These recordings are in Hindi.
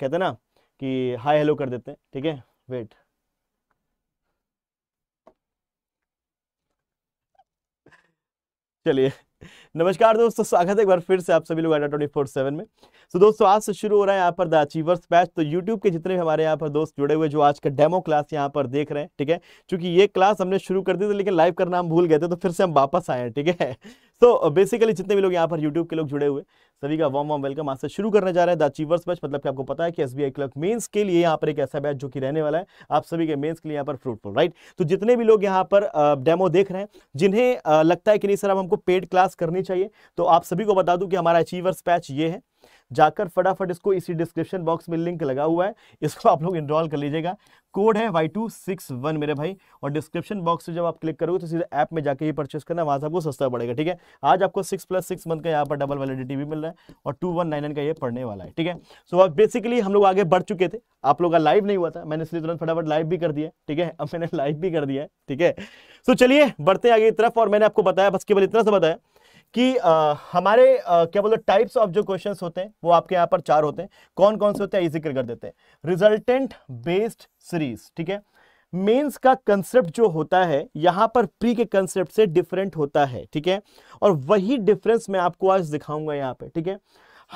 कहते हैं ना कि हाय हेलो कर देते हैं ठीक है वेट चलिए नमस्कार दोस्तों स्वागत है एक बार फिर से आप सभी लोग ट्वेंटी फोर सेवन में तो दोस्तों आज से शुरू हो रहा है यहाँ पर द अचीवर्स बैच तो यूट्यूब के जितने हमारे यहाँ पर दोस्त जुड़े हुए जो आज का डेमो क्लास यहाँ पर देख रहे हैं ठीक है क्योंकि ये क्लास हमने शुरू कर दी थी लेकिन लाइव करना हम भूल गए थे तो फिर से हम वापस आए हैं ठीक है सो बेसिकली uh, जितने भी लोग यहाँ पर यूट्यूब के लोग जुड़े हुए सभी का वॉम वॉम वेलकम आज से शुरू करने जा रहे हैं द अचीवर्स बैच मतलब कि आपको पता है कि S B I clerk mains के लिए यहाँ पर एक ऐसा बैच जो कि रहने वाला है आप सभी के मेन्स के लिए यहाँ पर फ्रूटफुल राइट तो जितने भी लोग यहाँ पर डेमो uh, देख रहे हैं जिन्हें uh, लगता है कि नहीं सर अब हमको पेड क्लास करनी चाहिए तो आप सभी को बता दूँ कि हमारा अचीवर्स बैच ये है जाकर फटाफट इसको इसी डिस्क्रिप्शन बॉक्स में लिंक लगा हुआ है इसको आप लोग इनरोल कर लीजिएगा कोड है वाई टू सिक्स वन मेरे भाई और डिस्क्रिप्शन बॉक्स से जब आप क्लिक करोगे तो सीधे ऐप में जाके ही परचेस करना वहाँ से आपको सस्ता पड़ेगा ठीक है आज आपको सिक्स प्लस सिक्स मंथ का यहाँ पर डबल वैलिडिटी भी मिल रहा है और टू वन नाइन नाइन का ये पढ़ने वाला है ठीक है सो अब बेसिकली हम लोग आगे बढ़ चुके थे आप लोग का लाइव नहीं हुआ था मैंने इसलिए तुरंत फटाफट लाइव भी कर दिया ठीक है अब मैंने लाइव भी कर दिया है ठीक है सो चलिए बढ़ते आगे की तरफ और मैंने आपको बताया बस केवल इतना सा बताया कि आ, हमारे आ, क्या बोलो टाइप्स ऑफ जो क्वेश्चन होते हैं वो आपके यहाँ पर चार होते हैं कौन कौन से होते हैं जिक्र कर देते हैं रिजल्टेंट बेस्ड सीरीज ठीक है मेंस का कंसेप्ट जो होता है यहां पर प्री के कंसेप्ट से डिफरेंट होता है ठीक है और वही डिफरेंस मैं आपको आज दिखाऊंगा यहां पे ठीक है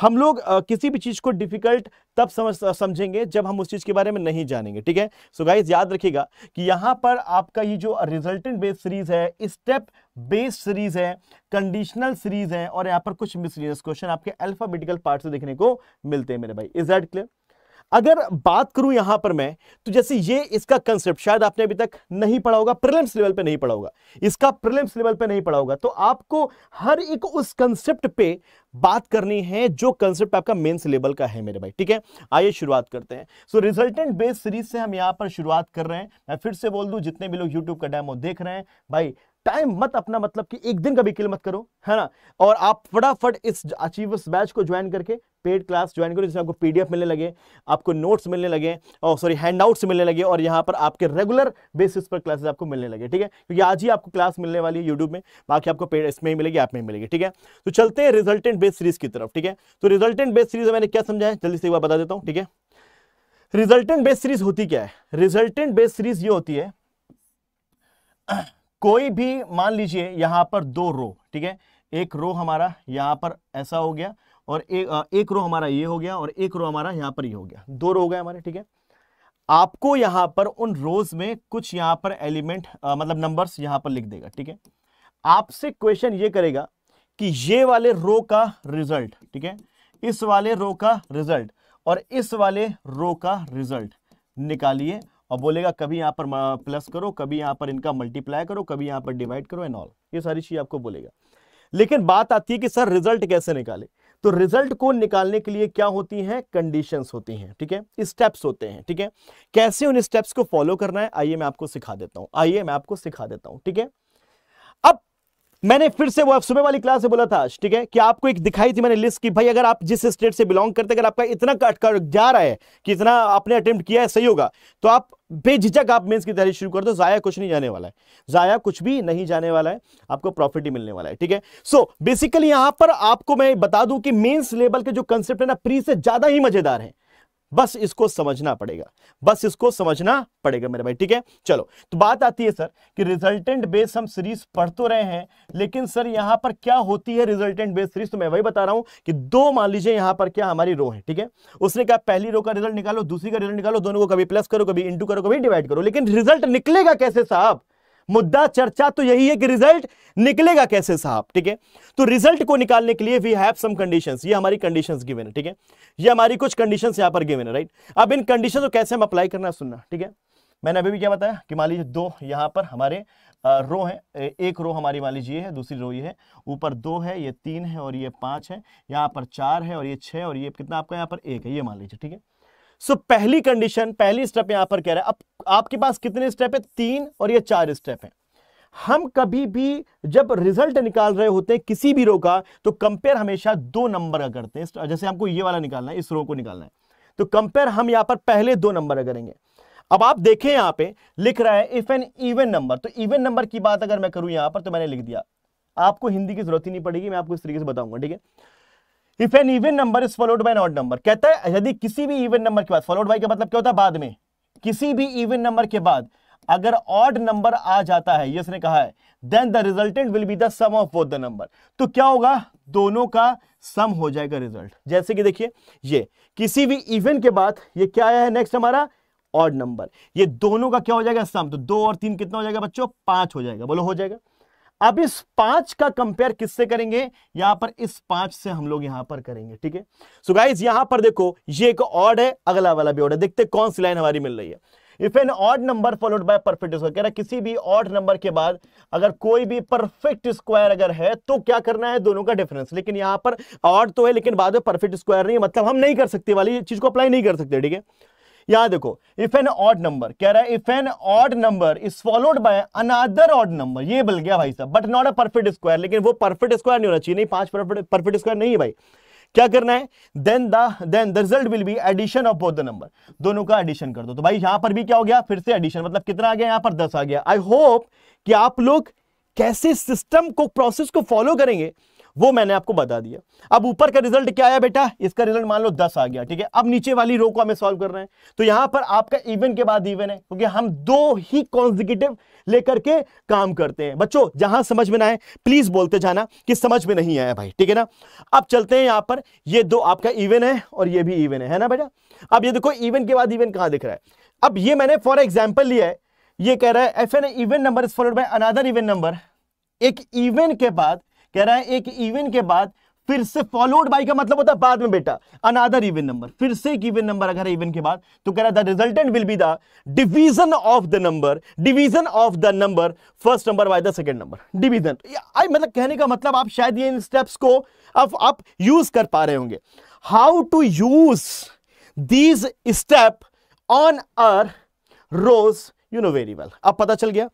हम लोग किसी भी चीज़ को डिफिकल्ट तब समझ समझेंगे जब हम उस चीज़ के बारे में नहीं जानेंगे ठीक है सो गाइज याद रखिएगा कि यहां पर आपका ये जो रिजल्टेंट बेस्ड सीरीज है स्टेप बेस्ड सीरीज है कंडीशनल सीरीज है और यहां पर कुछ मिसलीनियस क्वेश्चन आपके अल्फाबेटिकल पार्ट से देखने को मिलते हैं मेरे भाई इज दैट क्लियर अगर बात करूं यहां पर मैं तो जैसे ये इसका कंसेप्ट शायद आपने अभी तक नहीं पढ़ा होगा प्रिलिम्स लेवल पे नहीं पढ़ा होगा इसका प्रिलिम्स लेवल पे नहीं पढ़ा होगा तो आपको हर एक उस कंसेप्ट पे बात करनी है जो कंसेप्ट आपका मेन लेवल का है मेरे भाई ठीक है आइए शुरुआत करते हैं सो रिजल्टेंट बेस्ड सीरीज से हम यहां पर शुरुआत कर रहे हैं मैं फिर से बोल दूं जितने भी लोग यूट्यूब का डैमो देख रहे हैं भाई टाइम मत अपना मतलब कि एक दिन का भी किल मत करो है ना और आप फटाफट इस अचीवर्स बैच को ज्वाइन करके पेड क्लास ज्वाइन करो जिसमें आपको पीडीएफ मिलने लगे आपको नोट्स मिलने लगे और सॉरी हैंडआउट्स मिलने लगे और यहाँ पर आपके रेगुलर बेसिस पर क्लासेस आपको मिलने लगे ठीक है क्योंकि आज ही आपको क्लास मिलने वाली है यूट्यूब में बाकी आपको पेड इसमें ही मिलेगी आप में ही मिलेगी ठीक है तो चलते हैं रिजल्टेंट बेस्ट सीरीज की तरफ ठीक है तो रिजल्टेंट बेस्ट सीरीज मैंने क्या समझा है जल्दी से एक बार बता देता हूँ ठीक है रिजल्टेंट बेस्ट सीरीज होती क्या है रिजल्टेंट बेस्ड सीरीज ये होती है कोई भी मान लीजिए यहां पर दो रो ठीक है एक रो हमारा यहां पर ऐसा हो गया और एक एक रो हमारा ये हो गया और एक रो हमारा यहां पर ये हो गया दो रो हो गए हमारे ठीक है आपको यहां पर उन रोज में कुछ यहां पर एलिमेंट आ, मतलब नंबर्स यहां पर लिख देगा ठीक है आपसे क्वेश्चन ये करेगा कि ये वाले रो का रिजल्ट ठीक है इस वाले रो का रिजल्ट और इस वाले रो का रिजल्ट निकालिए और बोलेगा कभी यहाँ पर प्लस करो कभी यहाँ पर इनका मल्टीप्लाई करो कभी यहाँ पर डिवाइड करो एंड ऑल ये सारी चीज़ आपको बोलेगा लेकिन बात आती है कि सर रिजल्ट कैसे निकाले तो रिजल्ट को निकालने के लिए क्या होती हैं कंडीशंस होती हैं ठीक है स्टेप्स होते हैं ठीक है कैसे उन स्टेप्स को फॉलो करना है आइए मैं आपको सिखा देता हूं आइए मैं आपको सिखा देता हूं ठीक है मैंने फिर से वो सुबह वाली क्लास से बोला था ठीक है कि आपको एक दिखाई थी मैंने लिस्ट की भाई अगर आप जिस स्टेट से बिलोंग करते अगर आपका इतना कट कर जा रहा है कि इतना आपने अटेम्प्ट किया है सही होगा तो आप बेझिझक आप मेंस की तैयारी शुरू कर दो जाया कुछ नहीं जाने वाला है जाया कुछ भी नहीं जाने वाला है आपको प्रॉफिट ही मिलने वाला है ठीक है सो बेसिकली यहां पर आपको मैं बता दूं कि मेन्स लेवल के जो कंसेप्ट है ना प्री से ज्यादा ही मजेदार है बस इसको समझना पड़ेगा बस इसको समझना पड़ेगा मेरे भाई ठीक है चलो तो बात आती है सर कि रिजल्टेंट बेस हम सीरीज पढ़ तो रहे हैं लेकिन सर यहां पर क्या होती है रिजल्टेंट बेस सीरीज तो मैं वही बता रहा हूं कि दो मान लीजिए यहां पर क्या हमारी रो है ठीक है उसने कहा पहली रो का रिजल्ट निकालो दूसरी का रिजल्ट निकालो दोनों को कभी प्लस करो कभी इंटू करो कभी डिवाइड करो लेकिन रिजल्ट निकलेगा कैसे साहब मुद्दा चर्चा तो यही है कि रिजल्ट निकलेगा कैसे साहब ठीक है तो रिजल्ट को निकालने के लिए वी हैव सम कंडीशंस ये हमारी कंडीशंस गिवन है ठीक है ये हमारी कुछ कंडीशंस यहां पर गिवन है राइट अब इन कंडीशन को कैसे हम अप्लाई करना सुनना ठीक है मैंने अभी भी क्या बताया कि मान लीजिए दो यहां पर हमारे रो है एक रो हमारी मान लीजिए है दूसरी रो ये है ऊपर दो है ये तीन है और ये पांच है यहां पर चार है और ये छह और ये कितना आपका यहां पर एक है ये मान लीजिए ठीक है सो so, पहली कंडीशन पहली स्टेप यहां पर कह रहा है अब आपके पास कितने स्टेप है तीन और ये चार स्टेप हैं हम कभी भी जब रिजल्ट निकाल रहे होते हैं किसी भी रो का तो कंपेयर हमेशा दो नंबर का करते हैं जैसे हमको ये वाला निकालना है इस रो को निकालना है तो कंपेयर हम यहां पर पहले दो नंबर का करेंगे अब आप देखें यहां पे लिख रहा है इफ एन इवन नंबर तो इवन नंबर की बात अगर मैं करूं यहां पर तो मैंने लिख दिया आपको हिंदी की जरूरत ही नहीं पड़ेगी मैं आपको इस तरीके से बताऊंगा ठीक है if an even number is followed by not number कहता है यदि किसी भी इवन नंबर के बाद फॉलोड बाई का मतलब क्या होता है बाद में किसी भी इवन नंबर के बाद अगर ऑड नंबर आ जाता है इसने कहा है then the resultant will be the sum of both the number तो क्या होगा दोनों का सम हो जाएगा रिजल्ट जैसे कि देखिए ये किसी भी इवन के बाद ये क्या आया है नेक्स्ट हमारा ऑड नंबर ये दोनों का क्या हो जाएगा सम तो दो और तीन कितना हो जाएगा बच्चों पांच हो जाएगा बोलो हो जाएगा अब इस पांच का कंपेयर किससे करेंगे यहां पर इस पांच से हम लोग यहां पर करेंगे ठीक है सो गाइज यहां पर देखो ये एक ऑड है अगला वाला भी ऑड है देखते कौन सी लाइन हमारी मिल रही है if an odd number followed by perfect square कह रहा किसी भी ऑड नंबर के बाद अगर कोई भी परफेक्ट स्क्वायर अगर है तो क्या करना है दोनों का डिफरेंस लेकिन यहां पर ऑड तो है लेकिन बाद में परफेक्ट स्क्वायर नहीं है मतलब हम नहीं कर सकते वाली चीज को अप्लाई नहीं कर सकते ठीक है यहां देखो इफ एन ऑड नंबर कह रहा है if an odd number is followed by another odd number ये बल गया भाई साहब but not a perfect square लेकिन वो परफेक्ट स्क्वायर नहीं होना चाहिए नहीं पांच परफेक्ट स्क्वायर नहीं है भाई क्या करना है then the then the result will be addition of both the number दोनों का एडिशन कर दो तो भाई यहां पर भी क्या हो गया फिर से एडिशन मतलब कितना आ गया यहां पर दस आ गया आई होप कि आप लोग कैसे सिस्टम को प्रोसेस को फॉलो करेंगे वो मैंने आपको बता दिया अब ऊपर का रिजल्ट क्या आया बेटा इसका रिजल्ट मान लो दस आ गया ठीक है अब नीचे वाली रो को हमें सॉल्व कर रहे हैं तो यहां पर आपका इवन के बाद इवन है क्योंकि हम दो ही कॉन्जिकेटिव लेकर के काम करते हैं बच्चों जहां समझ में ना आए प्लीज बोलते जाना कि समझ में नहीं आया भाई ठीक है ना अब चलते हैं यहां पर ये दो आपका इवन है और ये भी इवन है, है ना बेटा अब ये देखो इवन के बाद इवन कहां दिख रहा है अब ये मैंने फॉर एग्जाम्पल लिया है ये कह रहा है if an even number is followed by another even number एक इवन के बाद कह रहा है एक इवन के बाद फिर से फॉलोड बाई का मतलब होता है बाद में बेटा अनादर इवन नंबर फिर से एक इवन नंबर अगर इवन के बाद तो कह रहा है the resultant will be the division of the number division of the number first number by the second number division आई मतलब कहने का मतलब आप शायद ये इन स्टेप्स को अब आप यूज कर पा रहे होंगे how to use these step on our rows you know very well अब पता चल गया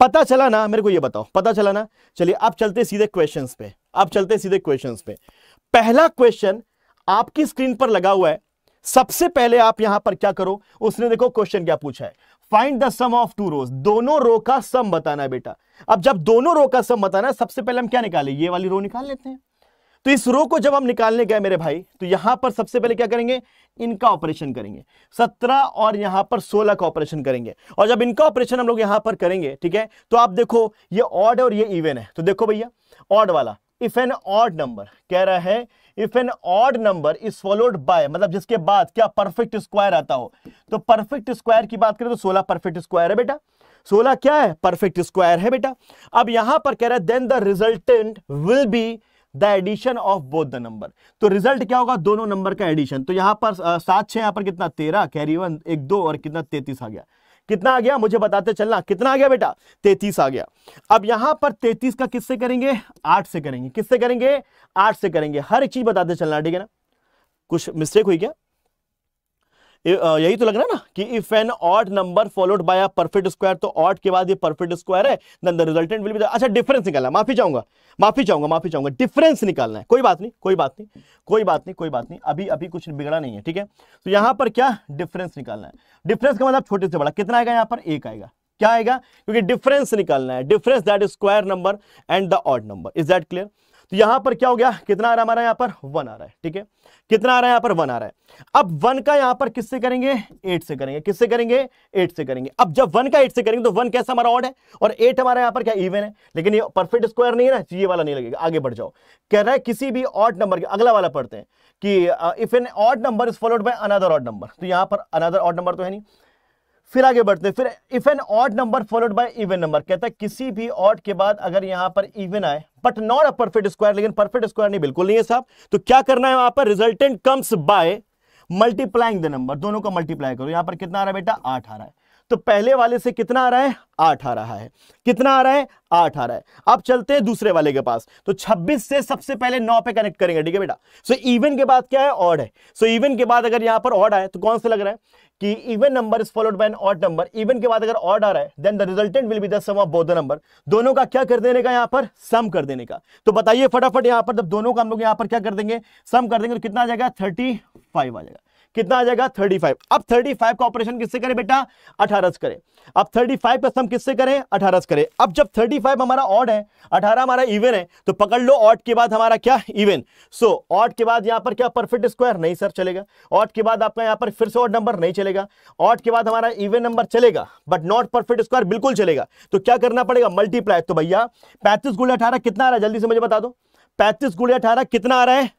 पता चला ना मेरे को ये बताओ पता चला ना चलिए आप चलते सीधे क्वेश्चन पे आप चलते सीधे क्वेश्चन पे पहला क्वेश्चन आपकी स्क्रीन पर लगा हुआ है सबसे पहले आप यहां पर क्या करो उसने देखो क्वेश्चन क्या पूछा है find the sum of two rows दोनों रो का सम बताना है बेटा अब जब दोनों रो का सम बताना है सबसे पहले हम क्या निकाले ये वाली रो निकाल लेते हैं तो इस रो को जब हम निकालने गए मेरे भाई तो यहां पर सबसे पहले क्या करेंगे इनका ऑपरेशन करेंगे सत्रह और यहां पर सोलह का ऑपरेशन करेंगे और जब इनका ऑपरेशन हम लोग यहां पर करेंगे ठीक है तो आप देखो ये ऑड और ये इवन है तो देखो भैया ऑड वाला इफ एन ऑड नंबर कह रहा है if an odd number is followed by मतलब जिसके बाद क्या परफेक्ट स्क्वायर आता हो तो परफेक्ट स्क्वायर की बात करें तो सोलह परफेक्ट स्क्वायर है बेटा सोलह क्या है परफेक्ट स्क्वायर है बेटा अब यहां पर कह रहा है then the resultant will be the addition of both the number तो रिजल्ट क्या होगा दोनों नंबर का एडिशन तो यहां पर सात छह यहां पर कितना तेरह कैरी वन एक दो और कितना तैतीस आ गया कितना आ गया मुझे बताते चलना कितना आ गया बेटा तैतीस आ गया अब यहां पर तैतीस का किससे करेंगे आठ से करेंगे किससे करेंगे आठ से करेंगे हर एक चीज बताते चलना ठीक है ना कुछ मिस्टेक हुई क्या यही तो लग रहा है ना कि if an odd number followed by a perfect square तो ऑट के बाद ये परफेक्ट स्क्वायर है then the resultant will be अच्छा डिफरेंस निकालना माफी चाहूंगा माफी चाहूंगा माफी चाहूंगा डिफरेंस निकालना है कोई बात नहीं कोई बात नहीं कोई बात नहीं कोई बात नहीं अभी अभी कुछ बिगड़ा नहीं है ठीक है तो यहां पर क्या डिफरेंस निकालना है डिफरेंस का मतलब छोटे से बड़ा कितना आएगा यहां पर एक आएगा क्या आएगा क्योंकि डिफरेंस निकालना है difference that square number and the odd number is that clear तो यहां पर क्या हो गया कितना आ रहा है हमारा यहां पर वन आ रहा है ठीक है कितना आ रहा है यहां पर वन आ रहा है अब वन का यहां पर किससे करेंगे एट से करेंगे किससे करेंगे एट से करेंगे अब जब वन का एट से करेंगे तो वन कैसा हमारा ऑड है और एट हमारा यहां पर क्या इवन है लेकिन ये परफेक्ट स्क्वायर नहीं है ना तो ये वाला नहीं लगेगा आगे बढ़ जाओ कह रहा है किसी भी ऑड नंबर के अगला वाला पढ़ते हैं कि if an odd number is followed by another odd number तो यहां पर अनदर ऑड नंबर तो है नहीं फिर आगे बढ़ते हैं फिर if an odd number followed by even number कहता है किसी भी ऑड के बाद अगर यहां पर इवन आए but not a perfect square लेकिन परफेक्ट स्क्वायर नहीं बिल्कुल नहीं है साहब तो क्या करना है वहां पर resultant comes by multiplying the number दोनों को मल्टीप्लाई करो यहां पर कितना आ रहा है बेटा आठ आ रहा है तो पहले वाले से कितना आ रहा है आठ आ रहा है कितना आ रहा है आठ आ रहा है अब चलते हैं दूसरे वाले के पास तो 26 से सबसे पहले नौ पे कनेक्ट करेंगे ठीक है बेटा सो इवन के बाद क्या है ऑड है सो इवन के बाद अगर यहां पर ऑड आए तो कौन सा लग रहा है कि even number is followed by an odd number even के बाद अगर ऑड आ रहा है then the resultant will be the sum of both the number दोनों का क्या कर देने का यहां पर सम कर देने का तो बताइए फटाफट यहां पर जब दोनों का हम लोग यहां पर क्या कर देंगे सम कर देंगे तो कितना आ जाएगा थर्टी आ जाएगा कितना आ जाएगा 35 अब 35 का ऑपरेशन किससे करें बेटा 18 से करें अब 35 का सम किससे करें 18 से करें अब जब 35 हमारा ऑड है 18 हमारा इवन है तो पकड़ लो ऑड के बाद हमारा क्या इवन सो ऑड के बाद यहाँ पर क्या परफेक्ट स्क्वायर नहीं सर चलेगा ऑड के बाद आपका यहाँ पर फिर से ऑड नंबर नहीं चलेगा ऑड के बाद हमारा इवन नंबर चलेगा बट नॉट परफेक्ट स्क्वायर बिल्कुल चलेगा तो क्या करना पड़ेगा मल्टीप्लाई तो भैया पैंतीस गुड़े अठारह कितना आ रहा है जल्दी से मुझे बता दो पैंतीस गुड़े अठारह कितना आ रहा है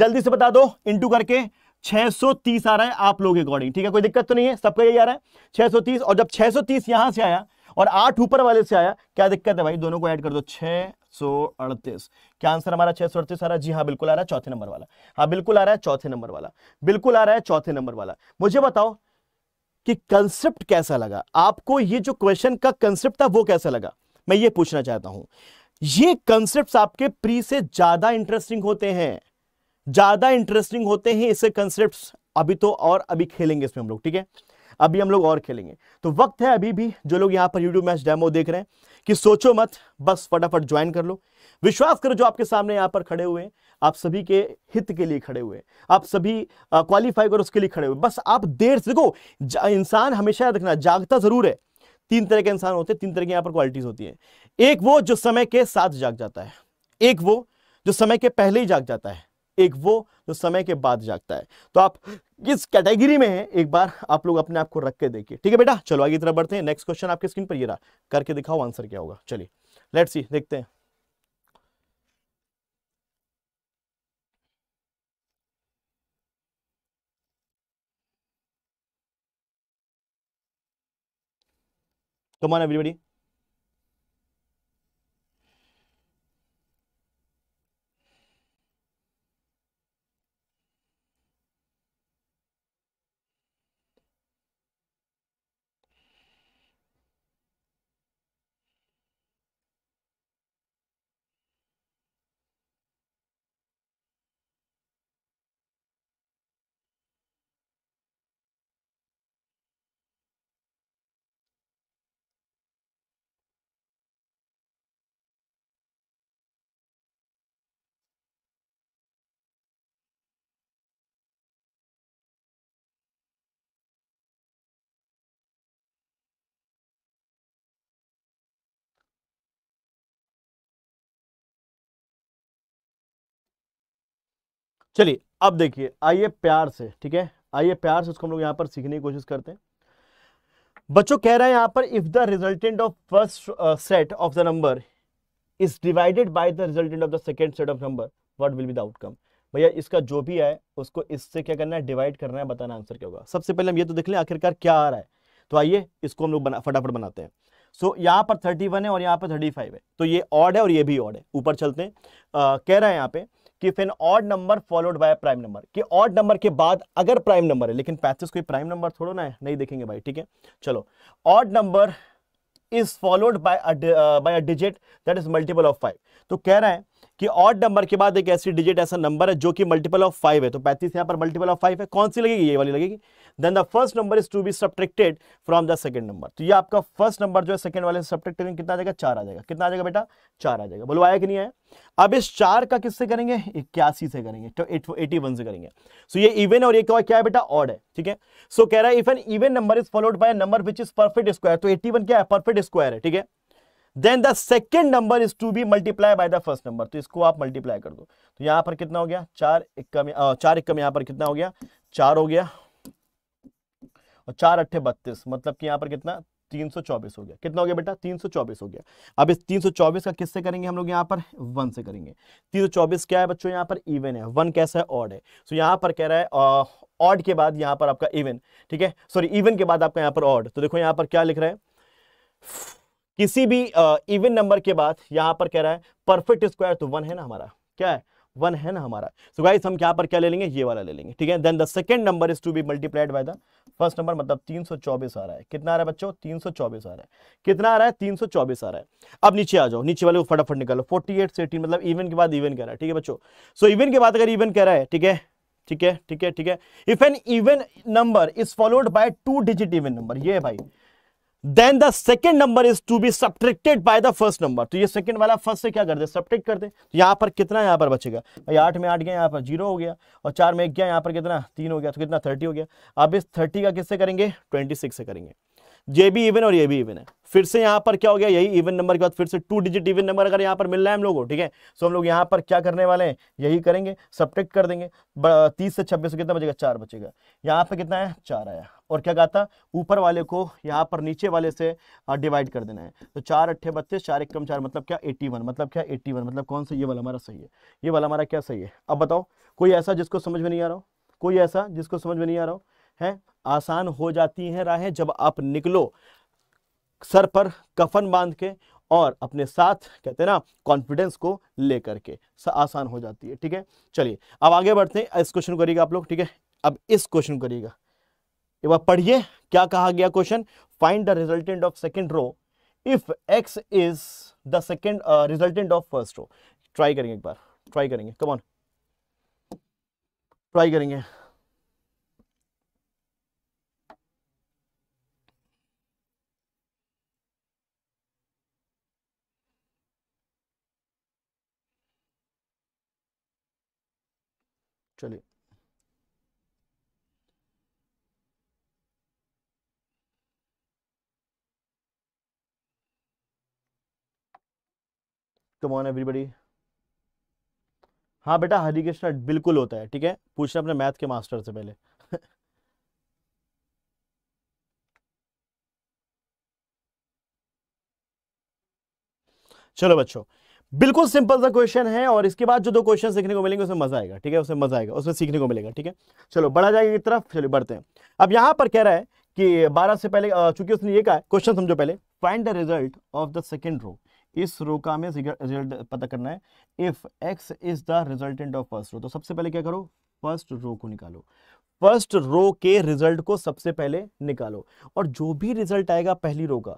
जल्दी से बता दो इंटू करके 630 आ रहा है आप लोग अकॉर्डिंग ठीक है कोई दिक्कत तो नहीं है सबका यही आ रहा है 630 और जब 630 यहां से आया और आठ ऊपर वाले से आया क्या दिक्कत है भाई दोनों को ऐड कर दो छह क्या आंसर हमारा छह सौ अड़तीस आ रहा है जी हाँ बिल्कुल आ रहा है चौथे नंबर वाला हाँ बिल्कुल आ रहा है चौथे नंबर वाला बिल्कुल आ रहा है चौथे नंबर वाला मुझे बताओ कि कंसेप्ट कैसा लगा आपको ये जो क्वेश्चन का कंसेप्ट था वो कैसा लगा मैं ये पूछना चाहता हूं ये कंसेप्ट आपके प्री से ज्यादा इंटरेस्टिंग होते हैं ज़्यादा इंटरेस्टिंग होते हैं इसे कंसेप्ट अभी तो और अभी खेलेंगे इसमें हम लोग ठीक है अभी हम लोग और खेलेंगे तो वक्त है अभी भी जो लोग यहाँ पर यूट्यूब मैच डेमो देख रहे हैं कि सोचो मत बस फटाफट ज्वाइन कर लो विश्वास करो जो आपके सामने यहाँ पर खड़े हुए हैं आप सभी के हित के लिए खड़े हुए आप सभी क्वालिफाई करो उसके लिए खड़े हुए बस आप देर से देखो इंसान हमेशा याद रखना जागता जरूर है तीन तरह के इंसान होते हैं तीन तरह की यहाँ पर क्वालिटीज होती है एक वो जो समय के साथ जाग जाता है एक वो जो समय के पहले ही जाग जाता है एक वो जो समय के बाद जागता है तो आप किस कैटेगरी में है एक बार आप लोग अपने आप को रख के देखिए ठीक है बेटा चलो आगे की तरफ बढ़ते हैं नेक्स्ट क्वेश्चन आपके स्क्रीन पर ये रहा करके दिखाओ आंसर क्या होगा चलिए लेट्स सी देखते हैं Come on everybody. चलिए अब देखिए आइए प्यार से ठीक है आइए प्यार से उसको हम लोग यहाँ पर सीखने की कोशिश करते हैं बच्चों कह रहे हैं यहां पर if the resultant of first set of the number is divided by the resultant of the second set of number what will be the outcome भैया इसका जो भी आए उसको इससे क्या करना है डिवाइड करना है बताना आंसर क्या होगा सबसे पहले हम ये तो देख लें आखिरकार क्या आ रहा है तो आइए इसको हम लोग बना फटाफट बनाते हैं सो so, यहाँ पर 31 है और यहाँ पर 35 है तो ये ऑड है और ये भी ऑड है ऊपर चलते हैं आ, कह रहा है यहाँ पे कि if an odd number followed by prime number कि ऑड नंबर के बाद अगर प्राइम नंबर है लेकिन पैंतीस कोई प्राइम नंबर थोड़ा ना है नहीं देखेंगे भाई ठीक है चलो odd number is followed by by a digit that is multiple of five तो कह रहा है कि ऑड नंबर के बाद एक ऐसी डिजिट ऐसा नंबर है जो कि मल्टीपल ऑफ फाइव है तो पैंतीस यहां पर मल्टीपल ऑफ फाइव है कौन सी लगेगी ये वाली लगेगी then the first number is to be subtracted from the second number तो ये आपका फर्स्ट नंबर जो है सेकंड वाले सब्ट्रेक्ट करेंगे कितना आ जाएगा चार आ जाएगा कितना आ जाएगा बेटा चार आ जाएगा बोलो आया कि नहीं आया अब इस चार का किससे करेंगे इक्यासी से करेंगे तो एटी वन से करेंगे सो so, ये इवन और ये क्या है बेटा ऑड है ठीक है सो so, कह रहा है if an even number is followed by number which is perfect square तो एट्टी क्या है परफेक्ट स्क्वायर है ठीक है then the second number is to be multiply by the first number तो इसको आप मल्टीप्लाई कर दो तो यहां पर कितना हो गया चार इक्का में चार इक्का में यहां पर कितना हो गया चार हो गया और चार अट्ठे बत्तीस मतलब कि यहां पर कितना 324 हो गया कितना हो गया बेटा 324 हो गया अब इस 324 का किससे करेंगे हम लोग यहाँ पर वन से करेंगे 324 क्या है बच्चों यहाँ पर इवन है वन कैसा है ऑड है सो so, यहाँ पर कह रहा है ऑड के बाद यहाँ पर आपका इवन ठीक है सॉरी इवन के बाद आपका यहाँ पर ऑड तो देखो यहाँ पर क्या लिख रहा है किसी भी इवन नंबर के बाद यहां पर कह रहा है परफेक्ट स्क्वायर तो वन है ना हमारा क्या है वन है ना हमारा सो so गाइस हम क्या पर क्या ले लेंगे ये वाला ले लेंगे ठीक है then the second number is to be multiplied by the first number मतलब 324 आ रहा है कितना आ रहा है बच्चों 324 आ रहा है कितना आ रहा है 324 आ रहा है अब नीचे आ जाओ नीचे वाले को फटाफट निकालो 48 से 18 मतलब इवन के बाद इवन कह रहा है ठीक है बच्चों सो इवन के बाद अगर इवन कह रहा है ठीक है ठीक है ठीक है ठीक है if an even number is followed by two digit even number ये है भाई then the second number is to be subtracted by the first number तो ये सेकंड वाला फर्स्ट से क्या कर दे सब्ट्रेक्ट कर दे तो यहाँ पर कितना यहाँ पर बचेगा भाई आठ में आठ गया यहाँ पर जीरो हो गया और चार में एक गया यहाँ पर कितना तीन हो गया तो कितना थर्टी हो गया अब इस थर्टी का किससे करेंगे ट्वेंटी सिक्स से करेंगे ये भी इवन और ये भी इवन है फिर से यहाँ पर क्या हो गया यही इवन नंबर के बाद फिर से टू डिजिट इवन नंबर अगर यहां पर मिल रहा है हम लोग को ठीक है सो हम लोग यहाँ पर क्या करने वाले हैं यही करेंगे सब्टेक्ट कर देंगे तीस से छब्बीस कितना बचेगा चार बचेगा यहाँ पर कितना है चार आया और क्या कहा था ऊपर वाले को यहाँ पर नीचे वाले से डिवाइड कर देना है तो चार अट्ठे बत्तीस चार एक कम चार मतलब क्या एट्टी वन मतलब क्या एट्टी वन मतलब कौन सा ये वाला हमारा सही है ये वाला हमारा क्या सही है अब बताओ कोई ऐसा जिसको समझ में नहीं आ रहा हो कोई ऐसा जिसको समझ में नहीं आ रहा हो है आसान हो जाती हैं राहें जब आप निकलो सर पर कफन बांध के और अपने साथ कहते हैं ना कॉन्फिडेंस को लेकर के आसान हो जाती है ठीक है चलिए अब आगे बढ़ते हैं इस क्वेश्चन करिएगा आप लोग ठीक है अब इस क्वेश्चन करिएगा एक बार पढ़िए क्या कहा गया question find the resultant of second row if x is the second resultant of first row try करेंगे एक बार ट्राई करेंगे कमॉन ट्राई करेंगे चलिए कम ऑन एवरीबडी हाँ बेटा हरी कृष्णा बिल्कुल होता है ठीक है पूछना अपने मैथ के मास्टर से पहले चलो बच्चों बिल्कुल सिंपल सा क्वेश्चन है और इसके बाद जो दो क्वेश्चन सीखने को मिलेंगे उसमें मजा आएगा ठीक है उसमें मजा आएगा उसमें सीखने को मिलेगा ठीक है चलो बढ़ा जाएगा की तरफ चलिए बढ़ते हैं अब यहां पर कह रहा है कि 12 से पहले चूंकि उसने ये कहा क्वेश्चन समझो पहले find the result of the second row इस रो का हमें रिजल्ट पता करना है if x is the resultant of first row तो सबसे पहले क्या करो फर्स्ट रो को निकालो फर्स्ट रो के रिजल्ट को सबसे पहले निकालो और जो भी रिजल्ट आएगा पहली रो का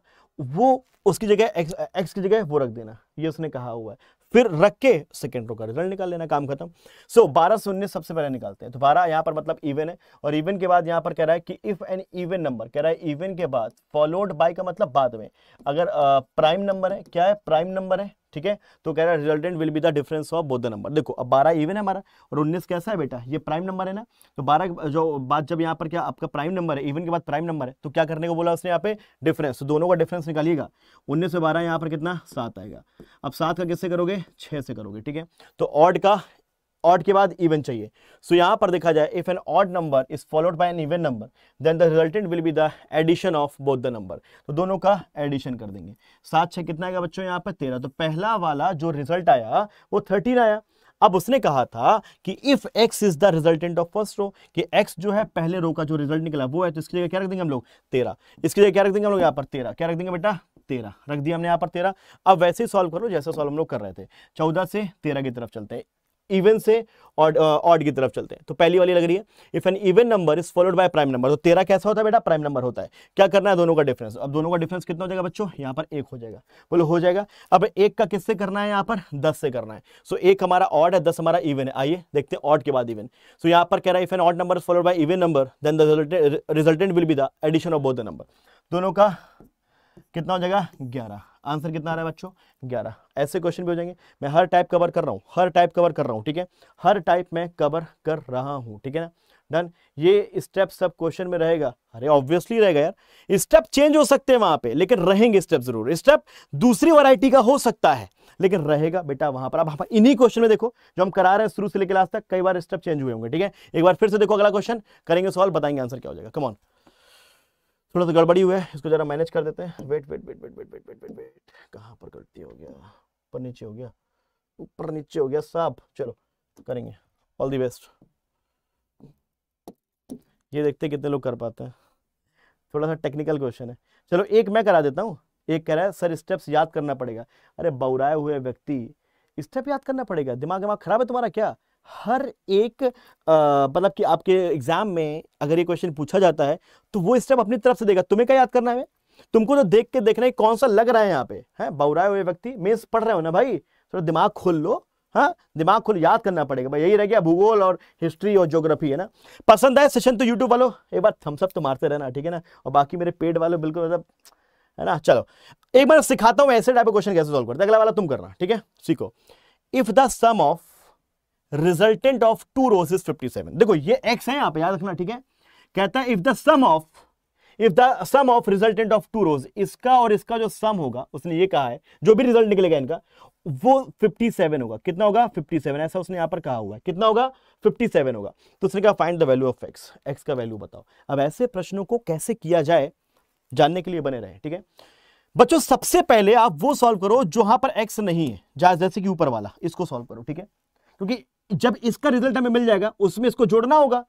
वो उसकी जगह एक्स की जगह वो रख देना ये उसने कहा हुआ है फिर रख के सेकेंड रो का रिजल्ट निकाल लेना काम खत्म सो बारह से उन्नीस सबसे पहले निकालते हैं तो बारह यहाँ पर मतलब इवन है और इवन के बाद यहाँ पर कह रहा है कि इफ एन इवन नंबर कह रहा है इवन के बाद फॉलोड बाय का मतलब बाद में अगर प्राइम नंबर है क्या है प्राइम नंबर है ठीक है तो कह रहा है resultant will be the difference of both the number देखो अब बारह इवन है हमारा और उन्नीस कैसा है बेटा ये प्राइम नंबर है ना तो बारह जो बात जब यहाँ पर क्या आपका प्राइम नंबर है इवन के बाद प्राइम नंबर है तो क्या करने को बोला उसने यहाँ पे डिफरेंस तो दोनों का डिफरेंस निकालिएगा उन्नीस से बारह यहाँ पर कितना सात आएगा अब सात का किससे करोगे छः से करोगे ठीक है तो ऑड का ऑड के बाद इवन चाहिए सो so, यहाँ पर देखा जाए if an odd number is followed by an even number then the resultant will be the addition of both the number तो दोनों का एडिशन कर देंगे सात छः कितना आएगा बच्चों यहाँ पर तेरह तो पहला वाला जो रिजल्ट आया वो थर्टीन आया अब उसने कहा था कि if x is the resultant of first row कि एक्स जो है पहले रो का जो रिजल्ट निकला वो है तो इसकी जगह क्या रख देंगे हम लोग तेरह इसकी जगह क्या रख देंगे हम लोग यहाँ पर तेरह क्या रख देंगे बेटा तेरह रख दिया हमने यहाँ पर तेरह अब वैसे ही सॉल्व करो जैसे सॉल्व हम लोग कर रहे थे चौदह से तेरह की तरफ चलते हैं इवन से ऑड ऑड uh, की तरफ चलते हैं तो पहली वाली लग रही है if an even number is followed by prime number तो तेरा कैसा होता है बेटा प्राइम नंबर होता है क्या करना है दोनों का डिफरेंस अब दोनों का डिफरेंस कितना हो जाएगा बच्चों यहां पर एक हो जाएगा बोलो हो जाएगा अब एक का किससे करना है यहां पर दस से करना है सो so, एक हमारा ऑड है दस हमारा इवन है आइए देखते हैं ऑड के बाद इवन सो so, यहाँ पर कह रहा है if an odd number is followed by even number then the resultant will be the addition of both the number दोनों का कितना हो जाएगा ग्यारह आंसर कितना आ रहा है बच्चों ग्यारह ऐसे क्वेश्चन भी हो जाएंगे मैं हर टाइप कवर कर रहा हूँ हर टाइप कवर कर रहा हूँ ठीक है हर टाइप में कवर कर रहा हूँ ठीक है ना डन ये स्टेप सब क्वेश्चन में रहेगा अरे ऑब्वियसली रहेगा यार स्टेप चेंज हो सकते हैं वहां पे लेकिन रहेंगे स्टेप जरूर स्टेप दूसरी वैरायटी का हो सकता है लेकिन रहेगा बेटा वहां पर अब इन्हीं क्वेश्चन में देखो जो हम करा रहे हैं शुरू से लेकर लास्ट तक कई बार स्टेप चेंज हुए होंगे ठीक है एक बार फिर से देखो अगला क्वेश्चन करेंगे सवाल बताएंगे आंसर क्या हो जाएगा कमॉन थोड़ा सा तो गड़बड़ी हुआ है इसको ज़रा मैनेज कर देते हैं wait wait wait wait wait wait wait wait wait कहाँ पर गलती हो गया ऊपर नीचे हो गया ऊपर नीचे हो गया साफ चलो करेंगे ऑल दी बेस्ट ये देखते कितने लोग कर पाते हैं थोड़ा सा टेक्निकल क्वेश्चन है चलो एक मैं करा देता हूँ एक कह रहा है सर स्टेप्स याद करना पड़ेगा अरे बौराए हुए व्यक्ति स्टेप याद करना पड़ेगा दिमाग दिमाग खराब है तुम्हारा क्या हर एक मतलब कि आपके एग्जाम में अगर ये क्वेश्चन पूछा जाता है तो वो स्टेप अपनी तरफ से देगा तुम्हें क्या याद करना है तुमको तो देख के देखना है कौन सा लग रहा है यहाँ पे है बौराए हुए व्यक्ति मेन्स पढ़ रहे हो ना भाई थोड़ा तो दिमाग खोल लो हाँ दिमाग खोल याद करना पड़ेगा भाई यही रह गया भूगोल और हिस्ट्री और ज्योग्राफी है ना पसंद आए सेशन तो यूट्यूब वालों एक बार थम्सअप तो मारते रहना ठीक है ना और बाकी मेरे पेट वाले बिल्कुल मतलब है ना चलो एक बार सिखाता हूँ ऐसे टाइप का क्वेश्चन कैसे सोल्व करते अगला वाला तुम करना ठीक है सीखो if the sum of resultant of two rows is fifty seven देखो ये एक्स है यहां पे याद रखना ठीक है कहता है if the sum of if the sum of resultant of two rows इसका और इसका जो सम होगा उसने ये कहा है जो भी रिजल्ट निकलेगा इनका वो 57 होगा कितना होगा 57 ऐसा उसने यहां पर कहा हुआ है कितना होगा 57 होगा तो उसने कहा find the value of x x का वैल्यू बताओ अब ऐसे प्रश्नों को कैसे किया जाए जानने के लिए बने रहे ठीक है बच्चों सबसे पहले आप वो सॉल्व करो जो यहां पर एक्स नहीं है जैसे कि ऊपर वाला इसको सॉल्व करो ठीक है क्योंकि जब इसका रिजल्ट हमें मिल जाएगा उसमें इसको जोड़ना होगा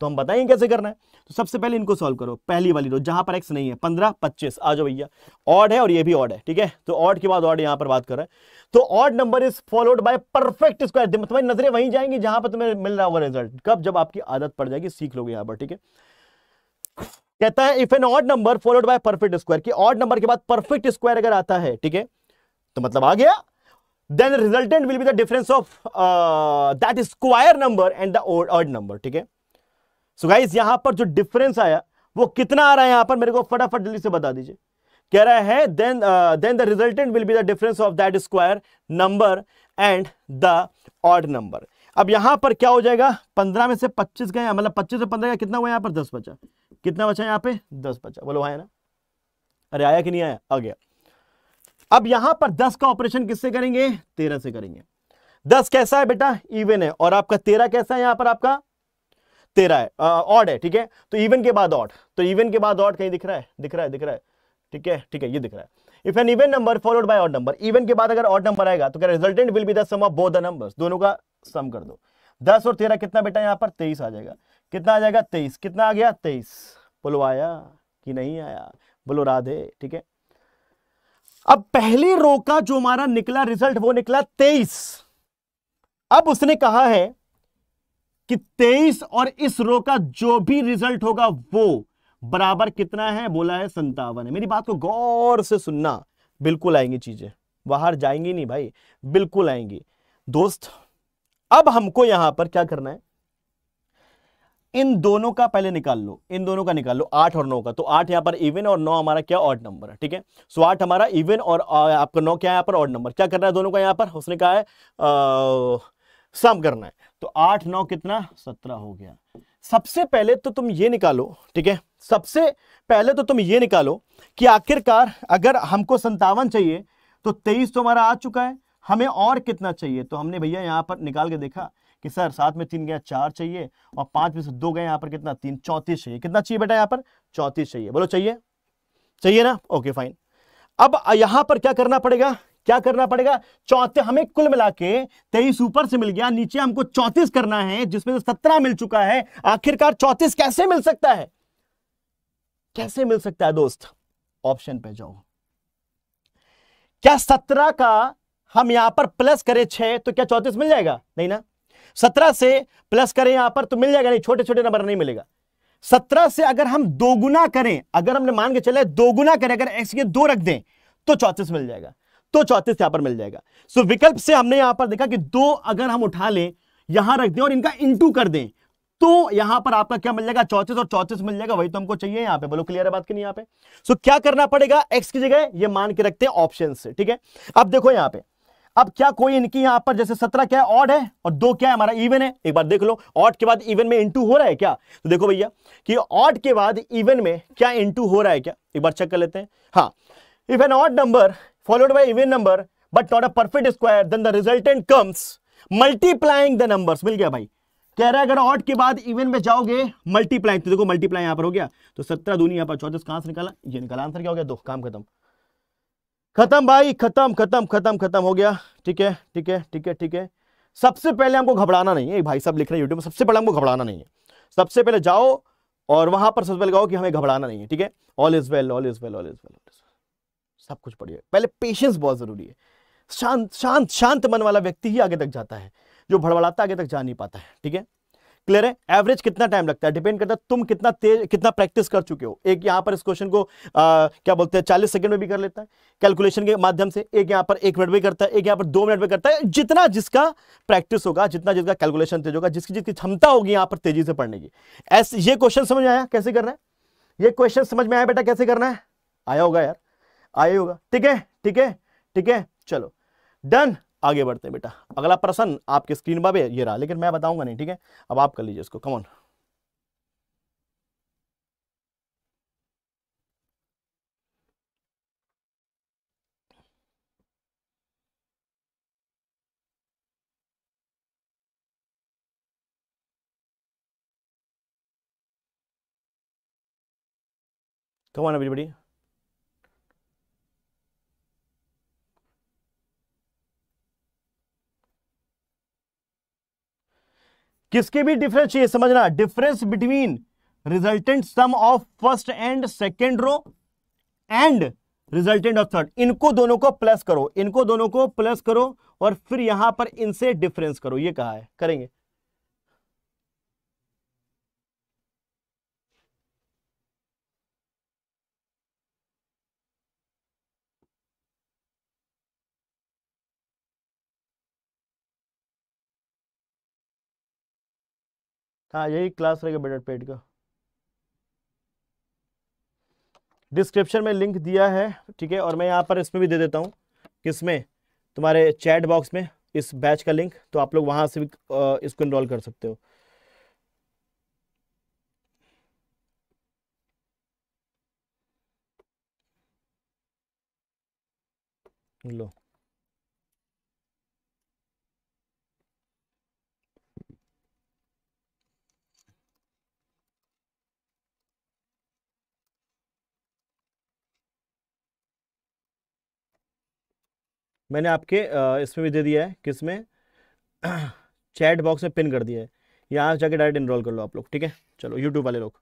तो हम बताएंगे कैसे करना है तो सबसे पहले इनको सॉल्व करो पहली वाली रो जहां पर एक्स नहीं है पंद्रह पच्चीस आ जाओ भैया ऑड है और ये भी ऑड है ठीक है तो ऑड के बाद ऑड यहां पर बात कर रहा है तो odd number is followed by perfect square तुम्हारी नजरें वहीं जाएंगी जहां पर तुम्हें मिल रहा होगा रिजल्ट कब जब आपकी आदत पड़ जाएगी सीख लोगे यहां पर ठीक है कहता है if an odd number followed by perfect square की ऑड नंबर के बाद परफेक्ट स्क्वायर अगर आता है ठीक है तो मतलब आ गया then resultant will be the difference of square number and the odd, odd number ठीक है सो गाइस यहां पर जो डिफरेंस आया वो कितना आ रहा है यहां पर मेरे को फटाफट जल्दी से बता दीजिए कह रहा है uh, then the resultant will be the difference of that square number and the odd number अब यहां पर क्या हो जाएगा पंद्रह में से पच्चीस गए मतलब पच्चीस से पंद्रह कितना हुआ यहाँ पर दस बचा कितना बचा यहाँ पे दस बचा बोलो आया ना अरे आया कि नहीं आया आ गया अब यहां पर दस का ऑपरेशन किससे करेंगे तेरह से करेंगे दस कैसा है बेटा इवन है और आपका तेरह कैसा है यहां पर आपका तेरह है ऑड है ठीक है तो इवन के बाद ऑड तो इवन के बाद ऑड कहीं दिख रहा है दिख रहा है दिख रहा है ठीक है ठीक है ये दिख रहा है if an even number followed by odd number even के बाद अगर ऑड नंबर आएगा तो क्या resultant will be the sum of both the numbers दोनों का सम कर दो दस और तेरह कितना बेटा यहां पर तेईस आ जाएगा कितना आ जाएगा तेईस कितना आ गया तेईस बुलवाया कि नहीं आया बोलो राधे ठीक है अब पहले रो का जो हमारा निकला रिजल्ट वो निकला तेईस अब उसने कहा है कि तेईस और इस रो का जो भी रिजल्ट होगा वो बराबर कितना है बोला है संतावन है मेरी बात को गौर से सुनना बिल्कुल आएंगी चीजें बाहर जाएंगी नहीं भाई बिल्कुल आएंगी दोस्त अब हमको यहां पर क्या करना है इन दोनों का पहले निकाल लो इन दोनों का निकाल लो आठ और नौ का तो आठ यहाँ पर इवन और नौ हमारा क्या ऑड नंबर है ठीक है सो आठ हमारा इवन और आपका नौ क्या यहां पर ऑड नंबर क्या करना है दोनों का यहां पर उसने कहा है सम करना है तो आठ नौ कितना सत्रह हो गया सबसे पहले तो तुम ये निकालो ठीक है सबसे पहले तो तुम ये निकालो कि आखिरकार अगर हमको संतावन चाहिए तो तेईस तो हमारा आ चुका है हमें और कितना चाहिए तो हमने भैया यहां पर निकाल के देखा कि सर सात में तीन गया चार चाहिए और पांच में से दो गए यहाँ पर कितना तीन चौंतीस चाहिए कितना चाहिए बेटा यहाँ पर चौंतीस चाहिए बोलो चाहिए चाहिए ना ओके फाइन अब यहां पर क्या करना पड़ेगा क्या करना पड़ेगा चौथे हमें कुल मिला के तेईस ऊपर से मिल गया नीचे हमको चौतीस करना है जिसमें से सत्रह मिल चुका है आखिरकार चौतीस कैसे मिल सकता है कैसे मिल सकता है दोस्त ऑप्शन पे जाओ क्या सत्रह का हम यहां पर प्लस करें छह तो क्या चौतीस मिल जाएगा नहीं ना सत्रह से प्लस करें यहां पर तो मिल जाएगा नहीं छोटे छोटे नंबर नहीं मिलेगा सत्रह से अगर हम दोगुना करें अगर हमने मान के चले दोगुना करें अगर एक्स के दो रख दें तो चौतीस मिल जाएगा तो चौतीस यहां पर मिल जाएगा सो विकल्प से हमने यहां पर देखा कि दो अगर हम उठा लें यहां रख दें और इनका इंटू कर दें तो यहां पर आपका क्या मिल जाएगा चौतीस और चौतीस मिल जाएगा वही तो हमको चाहिए यहां पे बोलो क्लियर है बात की नहीं यहां पे सो so, क्या करना पड़ेगा एक्स की जगह ये मान के रखते हैं ऑप्शन से ठीक है अब देखो यहां पे अब क्या कोई इनकी यहां पर जैसे सत्रह क्या है ऑड है और दो क्या है हमारा इवन है एक बार देख लो ऑड के बाद इवन में इंटू हो रहा है क्या तो देखो भैया कि ऑड के बाद इवन में क्या इंटू हो रहा है क्या एक बार चेक कर लेते हैं हाँ if an odd number followed by even number but not a perfect square then the resultant comes multiplying the number मिल गया भाई कह रहा है अगर ऑड के बाद इवन में जाओगे मल्टीप्लाई तो देखो मल्टीप्लाई यहां पर हो गया तो सत्रह दूनी यहां पर चौदह कहां से निकाला ये निकाला आंसर क्या हो गया दो काम खत्म खत्म भाई खत्म खत्म खत्म खत्म हो गया ठीक है ठीक है ठीक है ठीक है सबसे पहले हमको घबराना नहीं है भाई सब लिख रहे हैं यूट्यूब में सबसे पहले हमको घबराना नहीं है सबसे पहले जाओ और वहां पर सबसे पहले कहो कि हमें घबराना नहीं है ठीक है all is well all is well all is well सब कुछ पढ़िए पहले पेशेंस बहुत जरूरी है शांत शांत शांत मन वाला व्यक्ति ही आगे तक जाता है जो भड़बड़ाता आगे तक जा नहीं पाता है ठीक है क्लियर है एवरेज कितना टाइम लगता है डिपेंड करता है तुम कितना तेज कितना प्रैक्टिस कर चुके हो एक यहां पर इस क्वेश्चन को आ, क्या बोलते हैं चालीस सेकंड में भी कर लेता है कैलकुलेशन के माध्यम से एक यहां पर एक मिनट में करता है एक यहां पर दो मिनट में करता है जितना जिसका प्रैक्टिस होगा जितना जिसका कैलकुलेशन तेज होगा जिसकी जिसकी क्षमता होगी यहां पर तेजी से पढ़ने की ऐसे ये क्वेश्चन समझ में आया कैसे करना है ये क्वेश्चन समझ में आया बेटा कैसे करना है आया होगा यार आया होगा ठीक है ठीक है ठीक है चलो डन आगे बढ़ते हैं बेटा अगला प्रश्न आपके स्क्रीन पर ये रहा लेकिन मैं बताऊंगा नहीं ठीक है अब आप कर लीजिए इसको कमॉन कमॉन एवरीबडी किसके भी डिफरेंस चाहिए समझना difference between resultant sum of first and second row and resultant of third इनको दोनों को प्लस करो इनको दोनों को प्लस करो और फिर यहां पर इनसे डिफरेंस करो ये कहा है करेंगे हाँ यही क्लास रहेगा बेटर पेड का डिस्क्रिप्शन में लिंक दिया है ठीक है और मैं यहाँ पर इसमें भी दे देता हूँ किसमें तुम्हारे चैट बॉक्स में इस बैच का लिंक तो आप लोग वहाँ से भी इसको इनरोल कर सकते हो लो मैंने आपके इसमें भी दे दिया है में चैट बॉक्स में पिन कर दिया है यहाँ जाके डायरेक्ट इनरोल कर लो आप लोग ठीक है चलो यूट्यूब वाले लोग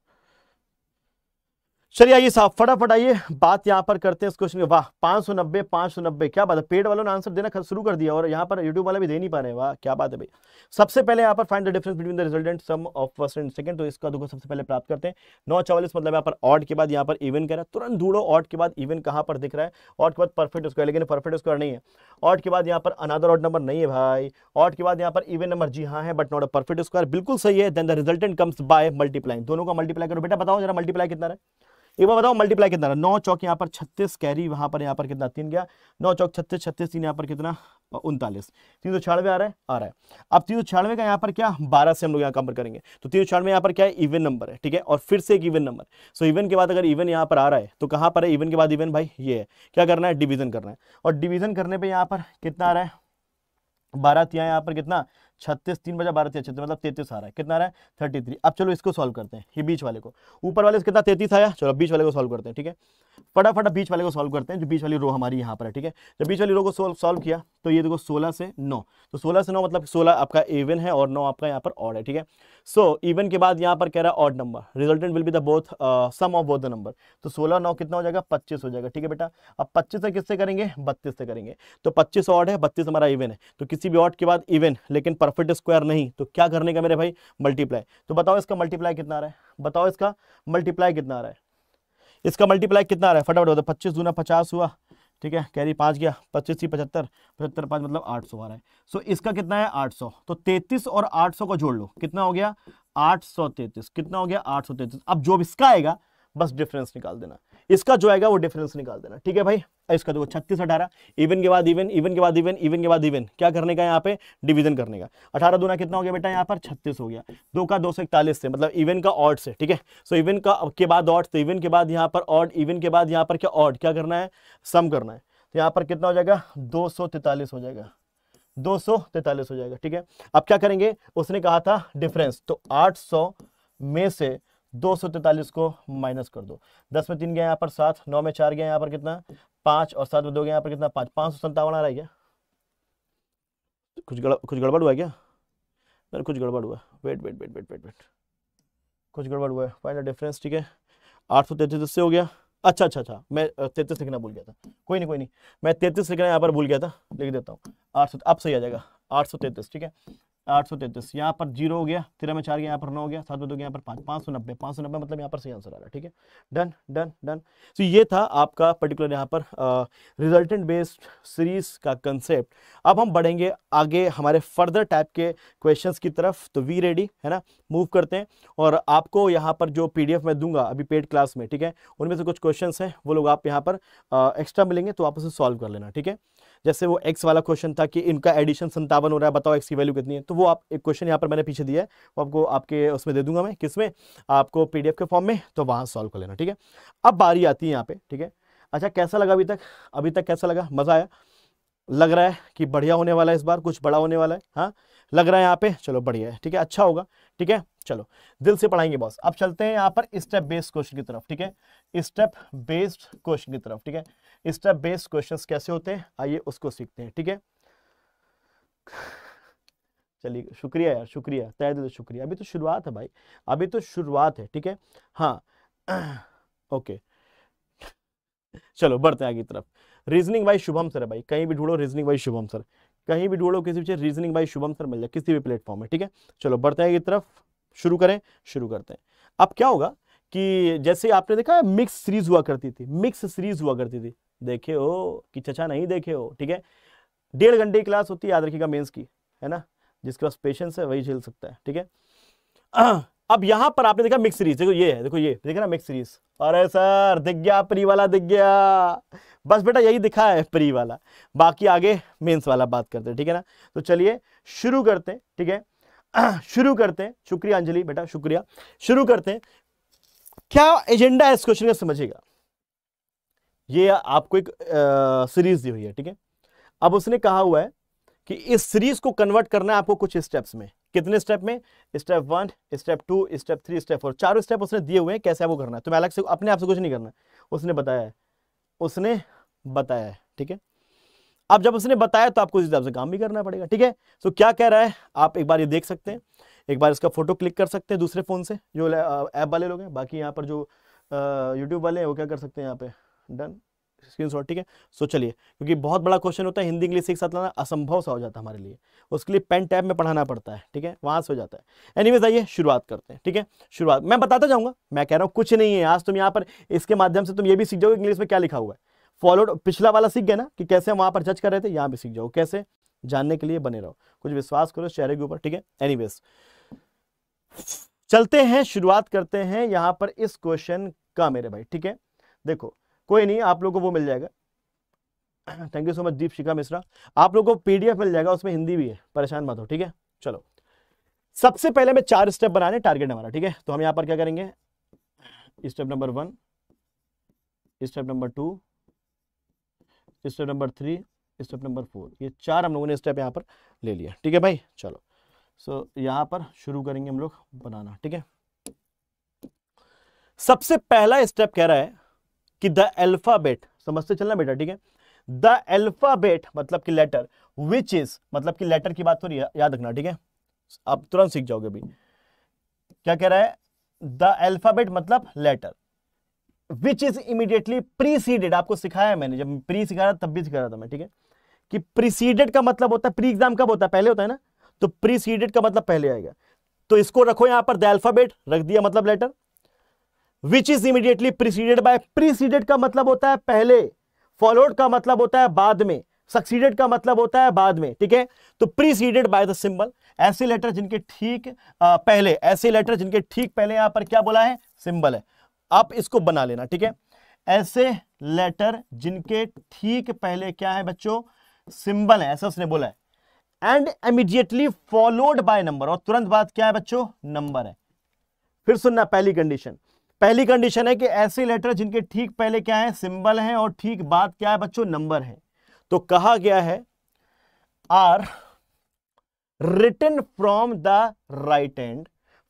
चलिए आइए साहब फटाफट आइए बात यहाँ पर करते हैं इस क्वेश्चन में वाह पांच सौ नब्बे पांच सौ नब्बे क्या बात है पेड वालों ने आंसर देना शुरू कर दिया और यहाँ पर यूट्यूब वाले भी दे नहीं पा रहे वाह क्या बात है भाई सबसे पहले यहाँ पर find the difference between the resultant sum of first and second तो इसका दुख सबसे पहले प्राप्त करते हैं नौ चौवालीस मतलब यहाँ पर ऑट के बाद यहाँ पर इवन कह रहा है तुरंत ढूंढो ऑट के बाद इवन कहाँ पर दिख रहा है ऑट के बाद परफेक्ट स्क्वायर लेकिन परफेक्ट स्क्वायर नहीं है ऑट के बाद यहाँ पर अनादर ऑट नंबर नहीं है भाई ऑट के बाद यहाँ पर इवन नंबर जी हाँ है but not a perfect square बिल्कुल सही है then the resultant comes by multiply दोनों का मल्टीप्लाई करो बेटा बताओ जरा मल्टीप्लाई कितना है एक बार बताओ मल्टीप्लाई कितना नौ चौक यहाँ पर छत्तीस कैरी वहां पर यहाँ पर कितना तीन गया नौ चौक छत्तीस छत्तीस तीन यहाँ पर कितना उनतालीस तीन सौ छियानवे आ रहा है आ रहा है अब तीन सौ छियानवे का यहाँ पर क्या बारह से हम लोग यहाँ कंपेयर करेंगे तो तीन सौ छियानवे यहाँ पर क्या है इवन नंबर है ठीक है और फिर से एक इवन नंबर सो इवन के बाद अगर इवन यहाँ पर आ रहा है तो कहाँ पर है इवन के बाद इवन भाई ये है क्या करना है डिविजन करना है और डिविजन करने पर यहाँ पर कितना आ रहा है बारह तिया यहाँ पर कितना छत्तीस तीन बजा बारह छत्तीस मतलब तैतीस आ रहा है कितना आ रहा है थर्टी थ्री अब चलो इसको सॉल्व करते हैं ये बीच वाले को ऊपर वाले से कितना तैतीस आया चलो बीच वाले को सॉल्व करते हैं ठीक है फटाफट बीच वाले को सॉल्व करते हैं जो बीच वाली रो हमारी यहाँ पर है ठीक है जब बीच वाली रो को सॉल्व किया तो ये देखो सोलह से नौ तो सोलह से नौ मतलब सोलह आपका इवन है और नौ आपका यहाँ पर ऑड है ठीक है सो इवन के बाद यहाँ पर कह रहा है odd number resultant will be the both sum of both the number तो सोलह नौ कितना हो जाएगा पच्चीस हो जाएगा ठीक है बेटा अब पच्चीस से किससे करेंगे बत्तीस से करेंगे तो पच्चीस ऑड है बत्तीस हमारा इवन है तो किसी भी ऑड के बाद इवन लेकिन परफेक्ट स्क्वायर नहीं तो क्या करने का मेरे भाई मल्टीप्लाई तो बताओ इसका मल्टीप्लाई कितना रहा है बताओ इसका मल्टीप्लाई कितना आ रहा है इसका मल्टीप्लाई कितना आ रहा है फटाफट है पच्चीस दूना पचास हुआ ठीक है कैरी पाँच गया पच्चीस थी पचहत्तर पचहत्तर पाँच मतलब आठ सौ आ रहा है सो इसका कितना है आठ सौ तो तैतीस और आठ सौ को जोड़ लो कितना हो गया आठ सौ तैतीस कितना हो गया आठ सौ तैतीस अब जो इसका आएगा बस डिफरेंस निकाल देना इसका जो आएगा वो डिफरेंस निकाल देना ठीक है भाई इसका देखो छत्तीस अठारह इवन के बाद इवन इवन के बाद इवन इवन के बाद इवन क्या करने का यहाँ पे डिवीजन करने का अठारह दोना कितना हो गया बेटा यहाँ पर छत्तीस हो गया दो का दो सौ इकतालीस से मतलब इवन का ऑड से ठीक है सो इवन का के बाद ऑड तो इवन के बाद यहाँ पर ऑड इवन के बाद यहाँ पर क्या ऑड क्या करना है सम करना है तो यहाँ पर कितना हो जाएगा दो हो जाएगा दो हो जाएगा ठीक है अब क्या करेंगे उसने कहा था डिफरेंस तो आठ में से दो सौ तैतालीस को माइनस कर दो दस में तीन गया यहाँ पर सात नौ में चार गया यहाँ पर कितना पांच और सात में दो गया यहाँ पर कितना पांच पांच सौ संतावन आ रहा है क्या कुछ गड़ कुछ गड़बड़ हुआ क्या सर कुछ गड़बड़ हुआ wait wait wait wait wait wait कुछ गड़बड़ हुआ है फाइनल डिफरेंस ठीक है आठ सौ तैतीस इससे हो गया अच्छा अच्छा अच्छा मैं तैतीस लिखना भूल गया था कोई नहीं कोई नहीं मैं तैतीस लिखना यहाँ पर भूल गया था लिख देता हूँ आठ सौ अब सही आ जाएगा आठ सौ तैतीस ठीक है आठ सौ तैतीस यहाँ पर जीरो हो गया तेरह में चार गया यहाँ पर नौ हो गया सात में दो गया यहाँ पर पाँच पाँच सौ नब्बे पाँच सौ नब्बे मतलब यहाँ पर सही आंसर आ रहा है ठीक है डन डन डन सो ये था आपका पर्टिकुलर यहाँ पर रिजल्टेंट बेस्ड सीरीज का कंसेप्ट अब हम बढ़ेंगे आगे हमारे फर्दर टाइप के क्वेश्चन की तरफ तो वी रेडी है ना मूव करते हैं और आपको यहाँ पर जो पी मैं दूंगा अभी पेड क्लास में ठीक है उनमें से कुछ क्वेश्चन हैं वो लोग आप यहाँ पर एक्स्ट्रा मिलेंगे तो आप उसे सॉल्व कर लेना ठीक है जैसे वो एक्स वाला क्वेश्चन था कि इनका एडिशन संतावन हो रहा है बताओ एक्स की वैल्यू कितनी है तो वो आप एक क्वेश्चन यहाँ पर मैंने पीछे दिया है वो आपको आपके उसमें दे दूंगा मैं किसमें आपको पी के फॉर्म में तो वहाँ सॉल्व कर लेना ठीक है अब बारी आती है यहाँ पे ठीक है अच्छा कैसा लगा अभी तक अभी तक कैसा लगा मज़ा आया लग रहा है कि बढ़िया होने वाला है इस बार कुछ बड़ा होने वाला है हाँ लग रहा है यहाँ पे चलो बढ़िया है ठीक है अच्छा होगा ठीक है चलो दिल से पढ़ाएंगे बॉस अब चलते हैं यहाँ पर स्टेप बेस्ड क्वेश्चन की तरफ ठीक है स्टेप बेस्ड क्वेश्चन की तरफ ठीक है स्टेप बेस्ड क्वेश्चंस कैसे होते हैं आइए उसको सीखते हैं ठीक है चलिए शुक्रिया यार शुक्रिया तय दिल शुक्रिया अभी तो शुरुआत है भाई अभी तो शुरुआत है ठीक है हाँ ओके चलो बढ़ते हैं आगे की तरफ रीजनिंग बाई शुभम सर है भाई कहीं भी ढूंढो रीजनिंग बाई शुभम सर कहीं भी ढूंढो किसी भी रीजनिंग बाई शुभम सर मिल जाए किसी भी प्लेटफॉर्म में ठीक है चलो बढ़ते हैं आगे तरफ शुरू करें शुरू करते हैं अब क्या होगा कि जैसे आपने देखा मिक्स सीरीज हुआ करती थी मिक्स सीरीज हुआ करती थी देखे हो कि चचा नहीं देखे हो ठीक है डेढ़ घंटे की क्लास होती है याद रखिएगा मेन्स की है ना जिसके पास पेशेंस है वही झेल सकता है ठीक है अब यहां पर आपने देखा मिक्स सीरीज देखो ये है देखो ये देखे ना मिक्स सीरीज अरे सर दिख गया प्री वाला दिख गया बस बेटा यही दिखा है प्री वाला बाकी आगे मेंस वाला बात करते हैं ठीक है ना तो चलिए शुरू करते हैं ठीक है शुरू करते हैं शुक्रिया अंजलि बेटा शुक्रिया शुरू करते हैं क्या एजेंडा है इस क्वेश्चन का समझिएगा ये आपको एक सीरीज दी हुई है ठीक है अब उसने कहा हुआ है कि इस सीरीज को कन्वर्ट करना है आपको कुछ स्टेप्स में कितने स्टेप में step one step two step three step four चारों स्टेप उसने दिए हुए हैं कैसे आपको करना है तुम्हें तो अलग से अपने आप से कुछ नहीं करना उसने बताया है उसने बताया है ठीक है अब जब उसने बताया तो आपको उस हिसाब से काम भी करना पड़ेगा ठीक है तो क्या कह रहा है आप एक बार ये देख सकते हैं एक बार इसका फोटो क्लिक कर सकते हैं दूसरे फ़ोन से जो ऐप वाले लोग हैं बाकी यहाँ पर जो यूट्यूब वाले हैं वो क्या कर सकते हैं यहाँ पे डन स्क्रीनशॉट ठीक है सो चलिए क्योंकि बहुत बड़ा क्वेश्चन होता है हिंदी इंग्लिश एक साथ लाना असंभव सा हो जाता है हमारे लिए उसके लिए पेन टैब में पढ़ाना पड़ता है ठीक है वहां से हो जाता है एनीवेज आइए शुरुआत करते हैं ठीक है शुरुआत मैं बताता जाऊंगा मैं कह रहा हूँ कुछ नहीं है आज तुम यहाँ पर इसके माध्यम से तुम ये भी सीख जाओ इंग्लिश में क्या लिखा हुआ है फॉलोड पिछला वाला सीख गए ना कि कैसे हम वहाँ पर जज कर रहे थे यहाँ भी सीख जाओ कैसे जानने के लिए बने रहो कुछ विश्वास करो चेहरे के ऊपर ठीक है एनीवेज चलते हैं शुरुआत करते हैं यहाँ पर इस क्वेश्चन का मेरे भाई ठीक है देखो कोई नहीं आप लोग को वो मिल जाएगा thank you so much Deepshikha Mishra आप लोग को पीडीएफ मिल जाएगा उसमें हिंदी भी है परेशान मत हो ठीक है चलो सबसे पहले हमें चार स्टेप बनाने टारगेट हमारा ठीक है तो हम यहां पर क्या करेंगे step number one step number two step number three step number four ये चार हम लोगों ने स्टेप यहाँ पर ले लिया ठीक है भाई चलो सो so, यहाँ पर शुरू करेंगे हम लोग बनाना ठीक है सबसे पहला स्टेप कह रहा है कि द एल्फाबेट समझते चलना बेटा ठीक है द एल्फाबेट मतलब कि लेटर विच इज मतलब कि लेटर की बात हो रही है याद रखना ठीक है आप तुरंत सीख जाओगे अभी क्या कह रहा है द एल्फाबेट मतलब letter which is immediately preceded आपको सिखाया है मैंने जब प्री सिखा रहा तब भी सिखा रहा था मैं ठीक है कि प्रीसीडेड का मतलब होता है प्री एग्जाम कब होता है पहले होता है ना तो प्रीसीडेड का मतलब पहले आएगा तो इसको रखो यहां पर द एल्फाबेट रख दिया मतलब letter which is immediately preceded by preceded का मतलब होता है पहले फॉलोड का मतलब होता है बाद में सक्सीडेड का मतलब होता है बाद में ठीक है तो प्रीसीडेड बाय द सिंबल ऐसे लेटर जिनके ठीक पहले ऐसे लेटर जिनके ठीक पहले यहां पर क्या बोला है सिंबल है आप इसको बना लेना ठीक है ऐसे लेटर जिनके ठीक पहले क्या है बच्चों सिंबल है ऐसा उसने बोला है and immediately followed by number और तुरंत बाद क्या है बच्चों नंबर है फिर सुनना पहली कंडीशन पहली कंडीशन है कि ऐसे लेटर जिनके ठीक पहले क्या है सिंबल है और ठीक बाद क्या है बच्चों नंबर है तो कहा गया है are written from the right end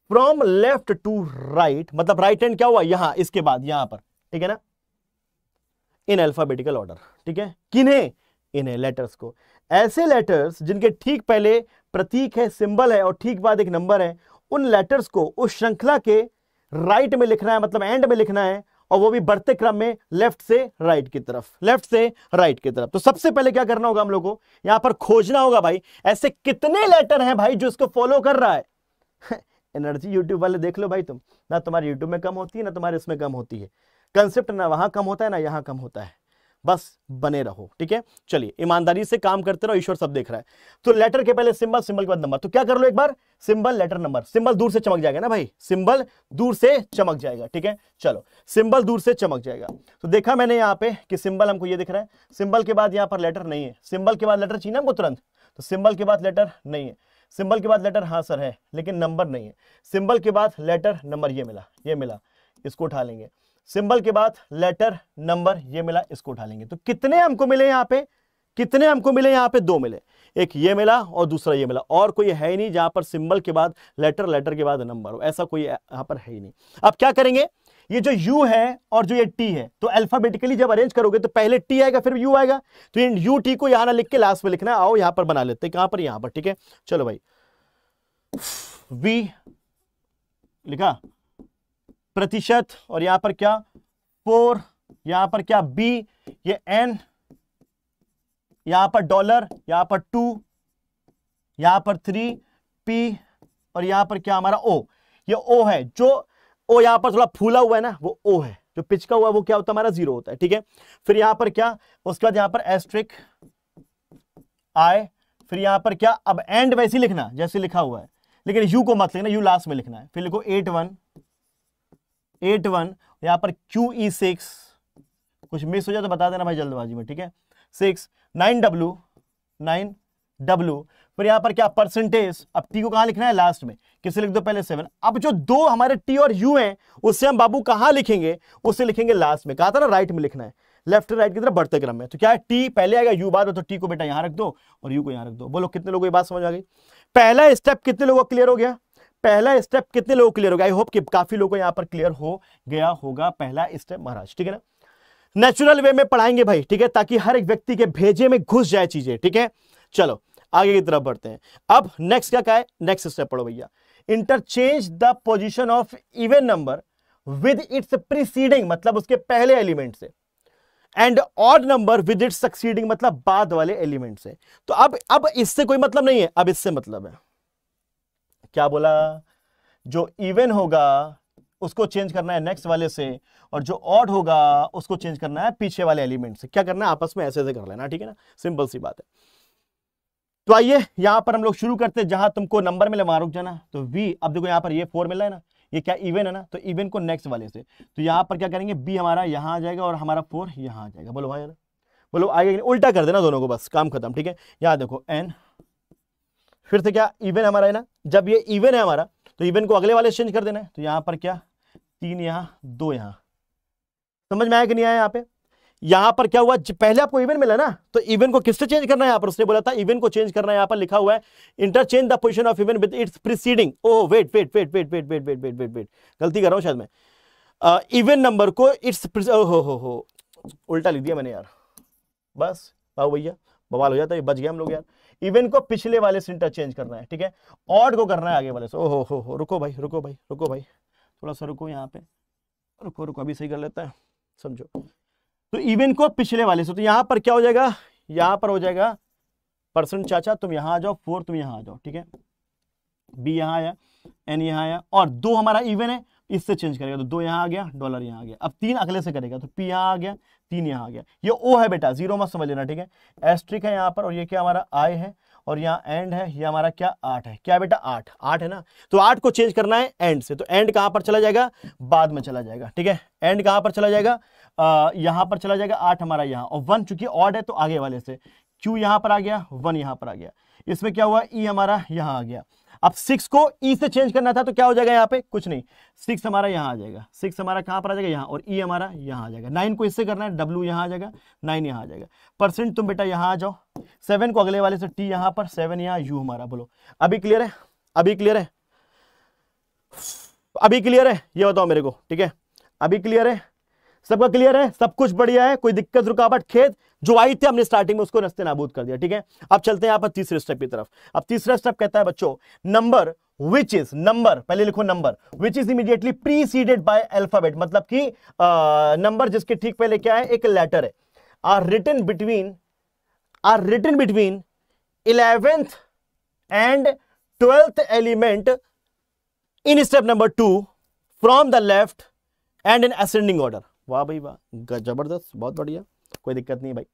from left to right मतलब राइट एंड क्या हुआ यहां इसके बाद यहां पर ठीक है ना इन अल्फाबेटिकल ऑर्डर ठीक है किन्हें इन्हें लेटर्स को ऐसे लेटर्स जिनके ठीक पहले प्रतीक है सिंबल है और ठीक बाद एक नंबर है उन लेटर्स को उस श्रृंखला के राइट में लिखना है मतलब एंड में लिखना है और वो भी बढ़ते क्रम में लेफ्ट से राइट की तरफ लेफ्ट से राइट की तरफ तो सबसे पहले क्या करना होगा हम लोग को यहां पर खोजना होगा भाई ऐसे कितने लेटर हैं भाई जो इसको फॉलो कर रहा है एनर्जी यूट्यूब वाले देख लो भाई तुम ना तुम्हारे यूट्यूब में कम होती है ना तुम्हारे इसमें कम होती है कंसेप्ट ना वहां कम होता है ना यहां कम होता है बस बने रहो ठीक है चलिए ईमानदारी से काम करते रहो ईश्वर सब देख रहा है तो लेटर के पहले सिंबल सिंबल के बाद नंबर तो क्या कर लो एक बार सिंबल लेटर नंबर सिंबल दूर से चमक जाएगा ना भाई सिंबल दूर से चमक जाएगा ठीक है चलो सिंबल दूर से चमक जाएगा तो देखा मैंने यहाँ पे कि सिंबल हमको ये दिख रहा है सिंबल के बाद यहाँ पर लेटर नहीं है सिंबल के बाद लेटर चाहिए हमको तुरंत तो सिंबल के बाद लेटर नहीं है सिंबल के बाद लेटर हाँ सर है लेकिन नंबर नहीं है सिंबल के बाद लेटर नंबर ये मिला ये मिला इसको उठा लेंगे सिंबल के बाद लेटर नंबर ये मिला इसको उठा लेंगे तो कितने हमको मिले यहाँ पे कितने हमको मिले यहाँ पे दो मिले एक ये मिला और दूसरा ये मिला और कोई है ही नहीं जहां पर सिंबल के बाद लेटर लेटर के बाद नंबर हो ऐसा कोई यहाँ पर है ही नहीं अब क्या करेंगे ये जो U है और जो ये T है तो अल्फाबेटिकली जब अरेंज करोगे तो पहले T आएगा फिर U आएगा तो इन U T को यहां ना लिख के लास्ट में लिखना आओ यहां पर बना लेते हैं कहां पर यहां पर ठीक है चलो भाई V लिखा प्रतिशत और यहां पर क्या फोर यहां पर क्या बी ये एन यहां पर डॉलर यहां पर टू यहां पर थ्री पी और यहां पर क्या हमारा ओ ये ओ है जो ओ यहां पर थोड़ा फूला हुआ है ना वो ओ है जो पिचका हुआ वो क्या होता है हमारा जीरो होता है ठीक है फिर यहां पर क्या उसके बाद यहां पर एस्ट्रिक आए फिर यहां पर क्या अब एंड वैसे लिखना जैसे लिखा हुआ है लेकिन यू को मत लिखना यू लास्ट में लिखना है फिर लिखो एट वन एट वन यहाँ पर क्यू ई सिक्स कुछ मिस हो जाए तो बता देना भाई जल्दबाजी में ठीक है six nine W nine W फिर यहाँ पर क्या परसेंटेज अब टी को कहाँ लिखना है लास्ट में किसे लिख दो पहले सेवन अब जो दो हमारे टी और यू हैं उससे हम बाबू कहाँ लिखेंगे उससे लिखेंगे लास्ट में कहा था ना राइट में लिखना है लेफ्ट राइट की तरफ बढ़ते क्रम में तो क्या है टी पहले आएगा यू बाद तो टी को बेटा यहाँ रख दो और यू को यहाँ रख दो बोलो कितने लोगों की बात समझ आ गई पहला स्टेप कितने लोगों का क्लियर हो गया पहला स्टेप कितने लोग क्लियर होगा आई होप कि काफी लोगों को यहां पर क्लियर हो गया होगा पहला स्टेप महाराज ठीक है ना नेचुरल वे में पढ़ाएंगे भाई ठीक है ताकि हर एक व्यक्ति के भेजे में घुस जाए चीजें ठीक है चलो आगे की तरफ बढ़ते हैं अब नेक्स्ट क्या कहा है नेक्स्ट स्टेप पढ़ो भैया interchange the position of even number with its preceding मतलब उसके पहले एलिमेंट से and odd number with its succeeding मतलब बाद वाले एलिमेंट से तो अब अब इससे कोई मतलब नहीं है अब इससे मतलब है क्या बोला जो इवन होगा उसको चेंज करना है नेक्स्ट वाले से और जो ऑड होगा उसको चेंज करना है पीछे वाले एलिमेंट से क्या करना है आपस में ऐसे ऐसे कर लेना ठीक है ना सिंपल सी बात है तो आइए यहां पर हम लोग शुरू करते हैं जहां तुमको नंबर मिले वहां रुक जाना तो वी अब देखो यहां पर ये फोर मिल रहा है ना ये क्या इवन है ना तो इवन को नेक्स्ट वाले से तो यहाँ पर क्या करेंगे बी हमारा यहाँ आ जाएगा और हमारा फोर यहाँ आ जाएगा बोलो भाई बोलो आगे उल्टा कर देना दोनों को बस काम खत्म ठीक है यहाँ देखो एन फिर से क्या इवन हमारा है ना जब ये इवन है हमारा तो इवन को अगले वाले चेंज कर देना है तो यहां पर क्या तीन यहां दो यहां समझ में आया कि नहीं आया यहां पे यहां पर क्या हुआ पहले आपको इवन मिला ना तो इवन को किससे चेंज करना है यहां पर उसने बोला था इवन को चेंज करना है यहां पर लिखा हुआ है interchange the position of even with its preceding oh wait wait wait wait wait wait wait wait wait wait गलती कर रहा हूं शायद मैं इवन नंबर को इट्स हो हो हो उल्टा लिख दिया मैंने यार बस भाव भैया बवाल हो जाता है बच गया हम लोग यार इवन को पिछले वाले से इंटरचेंज करना है ठीक है ऑड को करना है आगे वाले से ओहो हो हो रुको भाई रुको भाई रुको भाई थोड़ा सा रुको यहाँ पे रुको रुको अभी सही कर लेता है समझो तो इवन को पिछले वाले से तो यहाँ पर क्या हो जाएगा यहाँ पर हो जाएगा परसेंट चाचा तुम यहाँ आ जाओ फोर तुम यहाँ आ जाओ ठीक है बी यहाँ आया एन यहाँ आया और दो हमारा इवन है इससे चेंज करेगा तो दो यहाँ आ गया डॉलर यहाँ आ गया अब तीन अगले से करेगा तो पी यहाँ आ गया तीन यहाँ आ गया ये ओ है बेटा जीरो मत समझ लेना ठीक है एस्ट्रिक है यहाँ पर और ये क्या हमारा आई है और यहाँ एंड है ये हमारा क्या आठ है क्या बेटा आठ आठ है ना तो आठ को चेंज करना है एंड से तो एंड कहाँ पर चला जाएगा बाद में चला जाएगा ठीक है एंड कहाँ पर चला जाएगा यहाँ पर चला जाएगा आठ हमारा यहाँ और वन चूंकि ऑड है तो आगे वाले से क्यू यहाँ पर आ गया वन यहाँ पर आ गया इसमें क्या हुआ ई e हमारा यहाँ आ गया अब सिक्स को ई e से चेंज करना था तो क्या हो जाएगा यहाँ पे कुछ नहीं सिक्स हमारा यहाँ आ जाएगा सिक्स हमारा कहाँ पर आ जाएगा यहाँ और ई e हमारा यहाँ आ जाएगा नाइन को इससे करना है डब्ल्यू यहाँ आ जाएगा नाइन यहाँ आ जाएगा परसेंट तुम बेटा यहाँ आ जाओ सेवन को अगले वाले से टी यहाँ पर सेवन यहाँ यू हमारा बोलो अभी क्लियर है अभी क्लियर है अभी क्लियर है ये बताओ मेरे को ठीक है अभी क्लियर है सबका क्लियर है सब कुछ बढ़िया है कोई दिक्कत रुकावट खेत जो आई थी हमने स्टार्टिंग में उसको रस्ते नाबूद कर दिया ठीक है अब चलते हैं यहाँ पर तीसरे स्टेप की तरफ अब तीसरा स्टेप कहता है बच्चों नंबर विच इज नंबर पहले लिखो number which is immediately preceded by alphabet मतलब कि नंबर जिसके ठीक पहले क्या है एक लेटर है are written between are written between eleventh and twelfth element in step number two from the left end in ascending order वाह भाई वाह जबरदस्त बहुत बढ़िया कोई दिक्कत नहीं भाई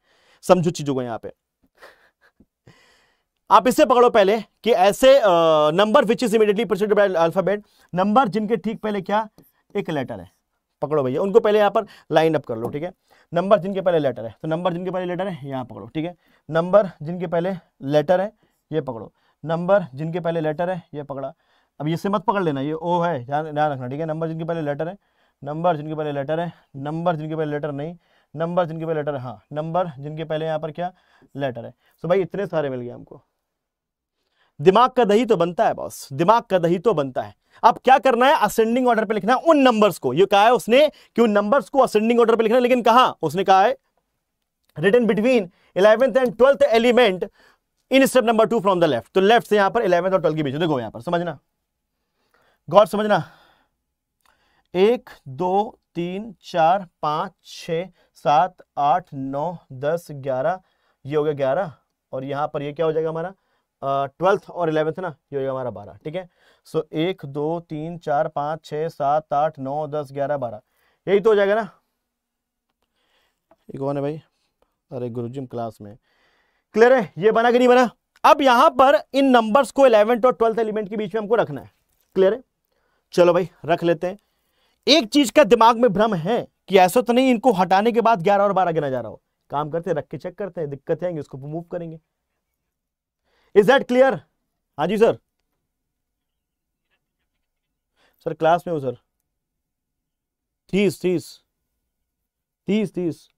समझो चीजों को यहाँ पे आप इसे पकड़ो पहले कि ऐसे number which is immediately preceded by alphabet number जिनके ठीक पहले क्या एक लेटर है पकड़ो भैया उनको पहले यहाँ पर लाइन अप कर लो ठीक है नंबर जिनके पहले लेटर है तो नंबर जिनके पहले लेटर है यहाँ पकड़ो ठीक है नंबर जिनके पहले लेटर है ये पकड़ो नंबर जिनके पहले लेटर है ये पकड़ा अब इसे मत पकड़ लेना ये ओ है ध्यान रखना ठीक है नंबर जिनके पहले लेटर है नंबर जिनके पहले लेटर है नंबर जिनके पहले लेटर नहीं नंबर जिनके पहले लेटर हाँ नंबर जिनके पहले यहाँ पर क्या लेटर है सो भाई इतने सारे मिल गए हमको दिमाग का दही तो बनता है बॉस दिमाग का दही तो बनता है अब क्या करना है असेंडिंग ऑर्डर पे लिखना है उन नंबर्स को ये कहा है उसने कि उन नंबर्स को असेंडिंग ऑर्डर पे लिखना है लेकिन कहा उसने कहा है written between eleventh and twelfth element in step number two from the left तो लेफ्ट से यहां पर इलेवेंथ और ट्वेल्थ के बीच देखो यहां पर समझना गौर समझना एक दो तीन चार पाँच छ सात आठ नौ दस ग्यारह ये हो गया ग्यारह और यहाँ पर ये क्या हो जाएगा हमारा ट्वेल्थ और इलेवेंथ ना ये हो जाएगा हमारा बारह ठीक है सो एक दो तीन चार पाँच छ सात आठ नौ दस ग्यारह बारह यही तो हो जाएगा ना ये कौन है भाई अरे जी क्लास में क्लियर है ये बना कि नहीं बना अब यहां पर इन नंबर्स को इलेवेंथ और ट्वेल्थ एलिमेंट के बीच में हमको रखना है क्लियर है चलो भाई रख लेते हैं एक चीज का दिमाग में भ्रम है कि ऐसा तो नहीं इनको हटाने के बाद ग्यारह और बारह गिना जा रहा हो काम करते रख के चेक करते हैं दिक्कतें आएंगे उसको मूव करेंगे इज दैट क्लियर हाँ जी सर सर क्लास में हो सर तीस तीस तीस तीस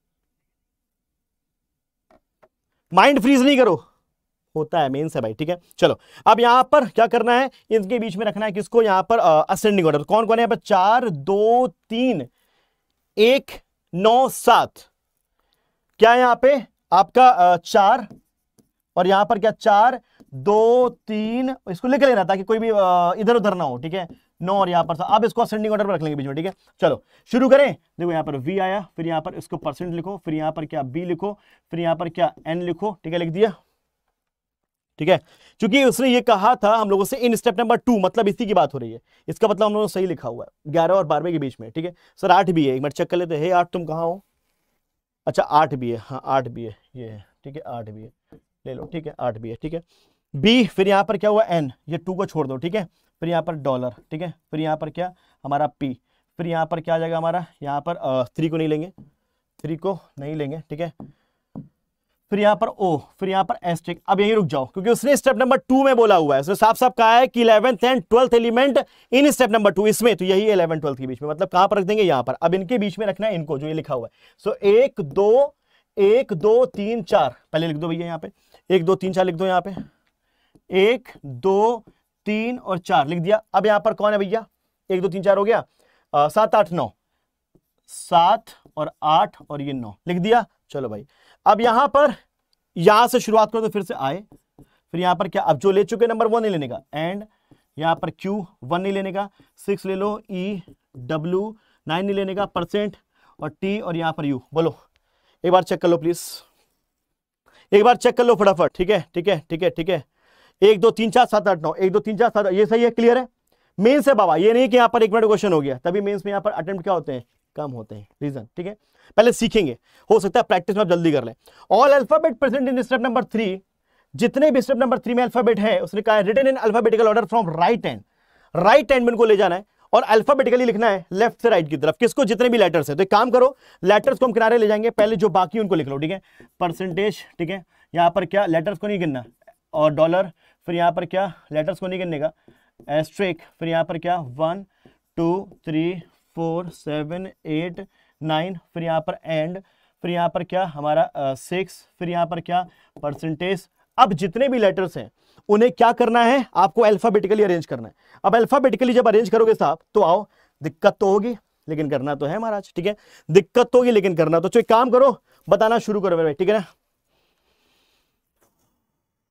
माइंड फ्रीज नहीं करो होता है मेन्स है भाई ठीक है चलो अब यहां पर क्या करना है इनके बीच में रखना है किसको यहां पर असेंडिंग ऑर्डर कौन कौन है यहां पर चार दो तीन एक नौ सात क्या है यहां पे आपका चार और यहां पर क्या चार दो तीन इसको लिख लेना ताकि कोई भी इधर उधर ना हो ठीक है नौ और यहां पर अब इसको असेंडिंग ऑर्डर पर रख लेंगे बीच में ठीक है चलो शुरू करें देखो यहां पर वी आया फिर यहां पर इसको परसेंट लिखो फिर यहां पर क्या बी लिखो फिर यहां पर क्या एन लिखो ठीक है लिख दिया ठीक है क्योंकि उसने ये कहा था हम लोगों से इन स्टेप नंबर टू मतलब इसी की बात हो रही है इसका मतलब हम लोगों ने सही लिखा हुआ है ग्यारह और बारहवें के बीच में ठीक है सर आठ भी है एक मिनट चेक कर लेते हैं आठ तुम कहाँ हो अच्छा आठ भी है हाँ आठ भी है ये है ठीक है आठ भी है ले लो ठीक है आठ भी है ठीक है बी फिर यहाँ पर क्या हुआ एन ये टू को छोड़ दो ठीक है फिर यहाँ पर डॉलर ठीक है फिर यहाँ पर क्या हमारा पी फिर यहाँ पर क्या आ जाएगा हमारा यहाँ पर थ्री को नहीं लेंगे थ्री को नहीं लेंगे ठीक है फिर यहां पर ओ फिर यहाँ पर एस्ट्रिक अब यहीं रुक जाओ क्योंकि उसने स्टेप नंबर टू में बोला हुआ है उसने साफ साफ कहा है कि eleventh and twelfth element in step number two इसमें तो यही इलेवन ट्वेल्थ के बीच में मतलब कहां पर रख देंगे यहां पर अब इनके बीच में रखना है इनको जो ये लिखा हुआ है सो एक दो एक दो तीन चार पहले लिख दो भैया यहाँ पे एक दो तीन चार लिख दो यहाँ पे एक दो तीन और चार लिख दिया अब यहाँ पर कौन है भैया एक दो तीन चार हो गया सात आठ नौ सात और आठ और ये नौ लिख दिया चलो भाई अब यहां पर यहां से शुरुआत करो तो फिर से आए फिर यहां पर क्या अब जो ले चुके नंबर वन नहीं लेने का एंड यहां पर क्यू वन नहीं लेने का सिक्स ले लो ई डब्ल्यू नाइन नहीं लेने का परसेंट और टी और यहां पर यू बोलो एक बार चेक कर लो प्लीज एक बार चेक कर लो फटाफट ठीक है ठीक है ठीक है ठीक है एक दो तीन चार सात आठ नौ एक दो तीन चार सात ये सही है क्लियर है मेन्स है बाबा ये नहीं कि यहाँ पर एक मिनट क्वेश्चन हो गया तभी मेन्स में यहाँ पर अटेम्प्ट क्या होते हैं कम होते हैं रीजन ठीक है पहले सीखेंगे हो सकता है प्रैक्टिस में आप जल्दी कर लें all alphabet present in step number three जितने भी स्टेप नंबर थ्री में अल्फाबेट है उसने कहा written in alphabetical order from right end right end में इनको ले जाना है और अल्फाबेटिकली लिखना है लेफ्ट से राइट की तरफ किसको जितने भी लेटर्स है तो काम करो लेटर्स को हम किनारे ले जाएंगे पहले जो बाकी उनको लिख लो ठीक है परसेंटेज ठीक है यहाँ पर क्या लेटर्स को नहीं गिनना और डॉलर फिर यहाँ पर क्या लेटर्स को नहीं गिनने का एस्ट्रिक फिर यहाँ पर क्या one two three four seven eight nine फिर यहाँ पर एंड फिर यहाँ पर क्या हमारा सिक्स फिर यहाँ पर क्या परसेंटेज अब जितने भी लेटर्स हैं उन्हें क्या करना है आपको अल्फाबेटिकली अरेंज करना है अब अल्फाबेटिकली जब अरेंज करोगे साहब तो आओ दिक्कत तो होगी लेकिन करना तो है महाराज ठीक है दिक्कत तो होगी लेकिन करना तो चलो तो काम करो बताना शुरू करो मेरे भाई ठीक है ना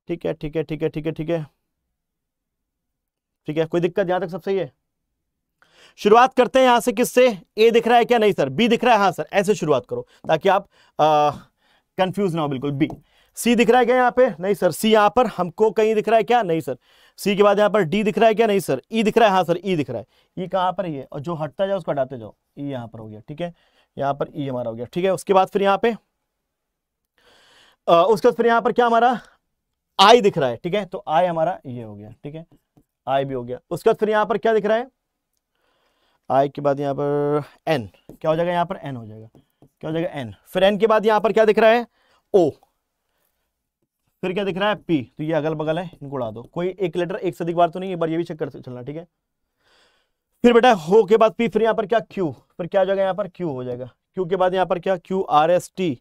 ठीक है ठीक है ठीक है ठीक है ठीक है ठीक है कोई दिक्कत यहाँ तक सब सही है शुरुआत करते हैं यहां से किससे ए दिख रहा है क्या नहीं सर बी दिख रहा है हाँ सर ऐसे शुरुआत करो ताकि आप कंफ्यूज ना हो बिल्कुल बी सी दिख रहा है क्या यहाँ पे नहीं सर सी यहाँ पर हमको कहीं दिख रहा है क्या नहीं सर सी के बाद यहाँ पर डी दिख रहा है क्या नहीं सर ई e दिख रहा है हाँ सर ई e दिख रहा है ई e कहाँ पर ही है और जो हटता जाए उसको हटाते जाओ ई e यहाँ पर हो गया ठीक है यहाँ पर ई e हमारा हो गया ठीक है उसके बाद फिर यहाँ पे आ, उसके बाद फिर यहाँ पर क्या हमारा आई दिख रहा है ठीक है तो आई हमारा ये हो गया ठीक है आई भी हो गया उसके बाद फिर यहाँ पर क्या दिख रहा है आई के बाद यहाँ पर एन क्या हो जाएगा यहाँ पर एन हो जाएगा क्या हो जाएगा एन फिर एन के बाद यहाँ पर क्या दिख रहा है ओ फिर क्या दिख रहा है पी तो ये अगल बगल है इनको उड़ा दो कोई एक लेटर एक से अधिक बार तो नहीं एक बार ये भी चेक कर चलना ठीक है फिर बेटा हो के बाद पी फिर यहाँ पर क्या क्यू फिर क्या हो जाएगा यहाँ पर क्यू हो जाएगा क्यू के बाद यहाँ पर क्या Q R S T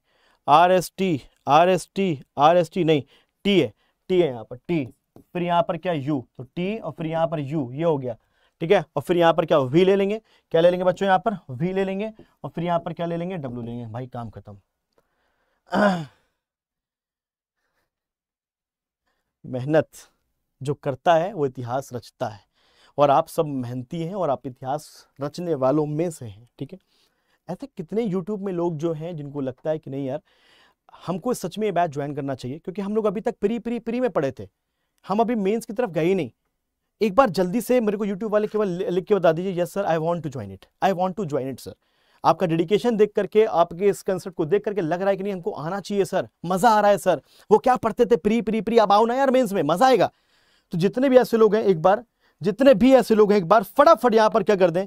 R S T R S T R S T नहीं टी है टी है यहाँ पर टी फिर यहाँ पर क्या यू तो टी और फिर यहाँ पर यू ये हो गया ठीक है और फिर यहाँ पर क्या वी ले लेंगे क्या ले लेंगे बच्चों यहाँ पर वी ले लेंगे और फिर यहाँ पर क्या ले लेंगे डब्ल्यू लेंगे भाई काम खत्म मेहनत जो करता है वो इतिहास रचता है और आप सब मेहनती हैं और आप इतिहास रचने वालों में से हैं ठीक है ऐसे कितने YouTube में लोग जो हैं जिनको लगता है कि नहीं यार हमको सच में बैच ज्वाइन करना चाहिए क्योंकि हम लोग अभी तक प्री प्री प्री में पढ़े थे हम अभी मेंस की तरफ गए ही नहीं एक बार जल्दी से मेरे को यूट्यूब वाले केवल लिख के बता दीजिए yes sir I want to join it I want to join it sir आपका डेडिकेशन देख करके आपके इस कंसर्ट को देख करके लग रहा है कि नहीं हमको आना चाहिए सर मजा आ रहा है सर वो क्या पढ़ते थे प्री प्री प्री अब आओ ना यार मेंस में मजा आएगा तो जितने भी ऐसे लोग हैं एक बार जितने भी ऐसे लोग हैं एक बार फटाफट यहां पर क्या कर दें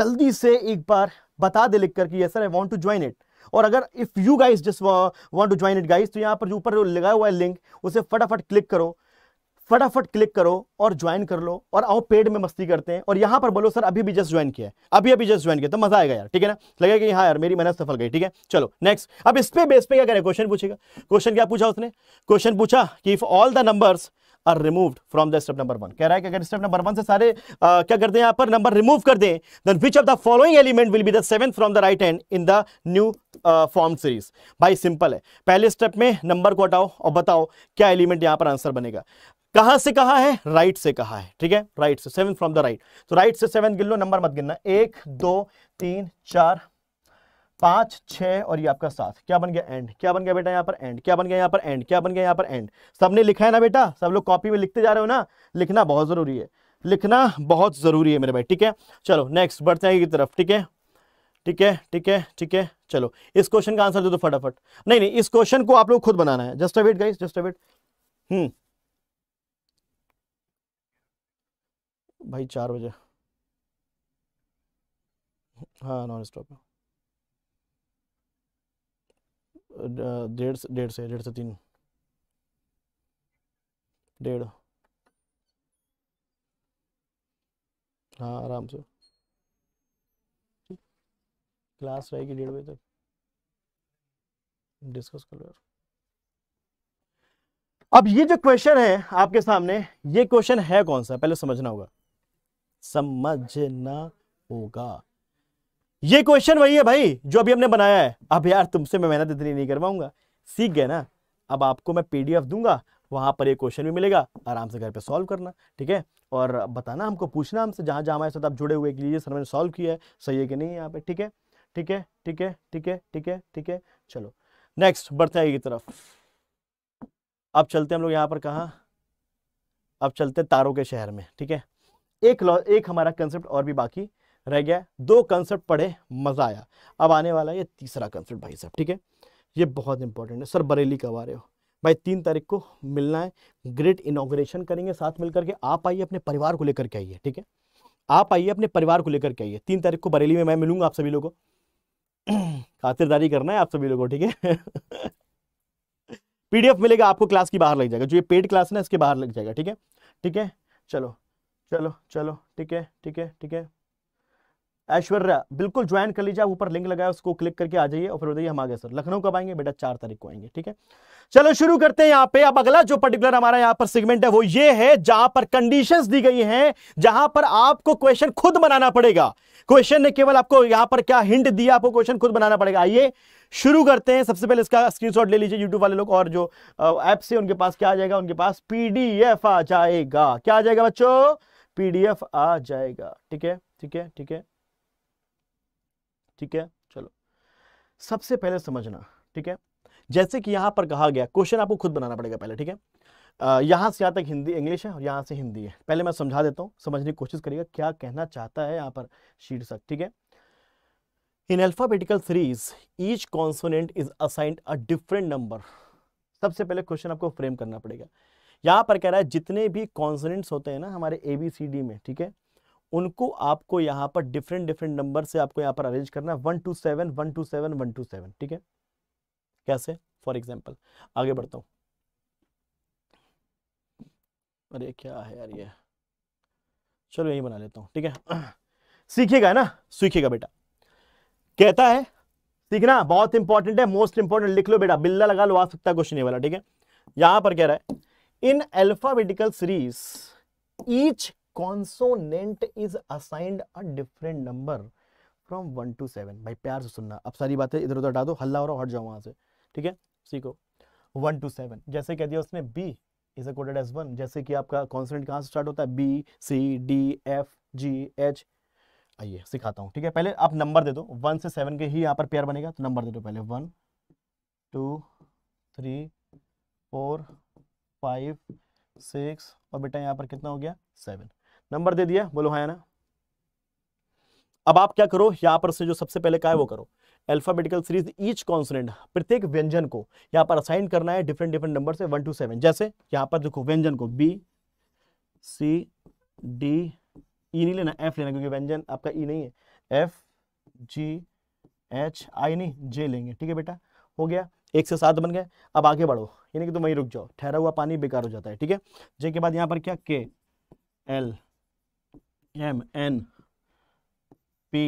जल्दी से एक बार बता दे लिख करके sir I want to join it और अगर if you guys just want to join it guys तो यहाँ पर जो ऊपर लगाया हुआ है लिंक उसे फटाफट क्लिक करो फटाफट क्लिक करो और ज्वाइन कर लो और आओ पेड में मस्ती करते हैं और यहाँ पर बोलो सर अभी भी जस्ट ज्वाइन किया है अभी अभी जस्ट ज्वाइन किया तो मजा आएगा यार ठीक है ना लगेगा कि हाँ यार मेरी मेहनत सफल गई ठीक है चलो नेक्स्ट अब इस पे बेस पे क्या करें क्वेश्चन पूछेगा क्वेश्चन क्या पूछा उसने क्वेश्चन पूछा कि if all the numbers are removed from the step number one कह रहा है कि अगर स्टेप नंबर वन से सारे आ, क्या करते हैं यहाँ पर नंबर रिमूव कर दें then which of the following element will be the seven from the right end in the new form series भाई सिंपल है पहले स्टेप में नंबर को हटाओ और बताओ क्या एलिमेंट यहाँ पर आंसर बनेगा कहां से कहा है राइट right से कहा है ठीक है राइट से सेवन फ्रॉम द राइट तो राइट से सेवन गिन लो नंबर मत गिनना एक दो तीन चार पांच छह और ये आपका सात क्या बन गया एंड क्या बन गया बेटा यहाँ पर एंड क्या बन गया यहाँ पर एंड क्या बन गया यहाँ पर एंड सबने लिखा है ना बेटा सब लोग कॉपी में लिखते जा रहे हो ना लिखना बहुत जरूरी है लिखना बहुत जरूरी है मेरे भाई ठीक है चलो नेक्स्ट बढ़ते हैं की तरफ ठीक है ठीक है ठीक है ठीक है चलो इस क्वेश्चन का आंसर दे दो फटाफट नहीं नहीं इस क्वेश्चन को आप लोग खुद बनाना है just a wait guys just a wait hmm भाई चार बजे हाँ नॉन स्टॉप है डेढ़ से डेढ़ से डेढ़ से तीन डेढ़ हाँ आराम से क्लास रहेगी डेढ़ बजे तक डिस्कस कर लो अब ये जो क्वेश्चन है आपके सामने ये क्वेश्चन है कौन सा पहले समझना होगा समझना होगा ये क्वेश्चन वही है भाई जो अभी हमने बनाया है अब यार तुमसे मैं मेहनत इतनी नहीं करवाऊंगा सीख गए ना अब आपको मैं पीडीएफ दूंगा वहां पर ये क्वेश्चन भी मिलेगा आराम से घर पे सॉल्व करना ठीक है और बताना हमको पूछना हमसे जहां जहां हमारे साथ आप जुड़े हुए कि सर मैंने सॉल्व किया है सही है कि नहीं यहाँ पे ठीक है ठीक है ठीक है ठीक है ठीक है ठीक है चलो नेक्स्ट बढ़ते हैं की तरफ अब चलते हम लोग यहाँ पर कहा अब चलते तारों के शहर में ठीक है एक लॉ एक हमारा कंसेप्ट और भी बाकी रह गया दो कंसेप्ट पढ़े मज़ा आया अब आने वाला है ये तीसरा कंसेप्ट भाई साहब ठीक है ये बहुत इंपॉर्टेंट है सर बरेली कब आ रहे हो भाई तीन तारीख को मिलना है ग्रेट इनोग्रेशन करेंगे साथ मिलकर के आप आइए अपने परिवार को लेकर के आइए ठीक है आप आइए अपने परिवार को लेकर के आइए तीन तारीख को बरेली में मैं मिलूंगा आप सभी लोगों को खातिरदारी करना है आप सभी लोगों को ठीक है पीडीएफ मिलेगा आपको क्लास की बाहर लग जाएगा जो ये पेड क्लास है ना इसके बाहर लग जाएगा ठीक है ठीक है चलो चलो चलो ठीक है ठीक है ठीक है ऐश्वर्या बिल्कुल ज्वाइन कर लीजिए आप ऊपर लिंक लगाया उसको क्लिक करके आ जाइए और फिर बताइए हम आगे सर लखनऊ कब आएंगे बेटा चार तारीख को आएंगे ठीक है चलो शुरू करते हैं यहाँ पे अब अगला जो पर्टिकुलर हमारा यहाँ पर सेगमेंट है वो ये है जहां पर कंडीशंस दी गई हैं जहां पर आपको क्वेश्चन खुद बनाना पड़ेगा क्वेश्चन ने केवल आपको यहाँ पर क्या हिंट दिया आपको क्वेश्चन खुद बनाना पड़ेगा आइए शुरू करते हैं सबसे पहले इसका स्क्रीनशॉट ले लीजिए यूट्यूब वाले लोग और जो ऐप से उनके पास क्या आ जाएगा उनके पास पीडीएफ आ जाएगा क्या आ जाएगा बच्चों पीडीएफ आ जाएगा ठीक है ठीक है ठीक है ठीक है चलो सबसे पहले समझना ठीक है जैसे कि यहां पर कहा गया क्वेश्चन आपको खुद बनाना पड़ेगा पहले ठीक है यहां से यहां तक हिंदी इंग्लिश है और यहां से हिंदी है पहले मैं समझा देता हूं समझने की कोशिश करिएगा क्या कहना चाहता है यहां पर शीर्षक ठीक है in alphabetical series each consonant is assigned a different number सबसे पहले क्वेश्चन आपको फ्रेम करना पड़ेगा यहां पर कह रहा है जितने भी कॉन्सनेंट्स होते हैं ना हमारे ए बी सी डी में ठीक है उनको आपको यहाँ पर डिफरेंट डिफरेंट नंबर से आपको यहाँ पर अरेंज करना है one to seven one to seven one to seven ठीक है कैसे फॉर एग्जाम्पल आगे बढ़ता हूँ अरे क्या है यार ये चलो यही बना लेता हूँ ठीक है सीखेगा ना सीखेगा बेटा कहता है सीखना बहुत इंपॉर्टेंट है मोस्ट इंपॉर्टेंट लिख लो बेटा बिल्ला लगा लो आ सकता है क्वेश्चन ये वाला ठीक है यहां पर कह रहा है in alphabetical series each consonant is assigned a different number from one to seven भाई प्यार से सुनना अब सारी बातें इधर उधर हटा दो हल्ला और हट जाओ वहां से ठीक है सीखो वन टू सेवन जैसे कह दिया उसने B is coded as one जैसे कि आपका कॉन्सोनेंट कहां से स्टार्ट होता है B C D F G H आइए सिखाता हूं ठीक है पहले आप नंबर दे दो वन से सेवन के ही यहां पर पेयर बनेगा तो नंबर दे दो पहले one two three four five six और बेटा यहाँ पर कितना हो गया सेवन नंबर दे दिया बोलो हाँ ना अब आप क्या करो यहाँ पर से जो सबसे पहले का है वो करो अल्फाबेटिकल सीरीज ईच कॉन्सोनेंट प्रत्येक व्यंजन को यहाँ पर असाइन करना है डिफरेंट डिफरेंट नंबर से वन टू सेवन जैसे यहाँ पर देखो व्यंजन को बी सी डी ई नहीं लेना एफ लेना क्योंकि व्यंजन आपका ई e नहीं है एफ जी एच आई नहीं जे लेंगे ठीक है बेटा हो गया एक से सात बन गए अब आगे बढ़ो यानी कि तुम वहीं रुक जाओ ठहरा हुआ पानी बेकार हो जाता है ठीक है जे के बाद यहाँ पर क्या K L M N P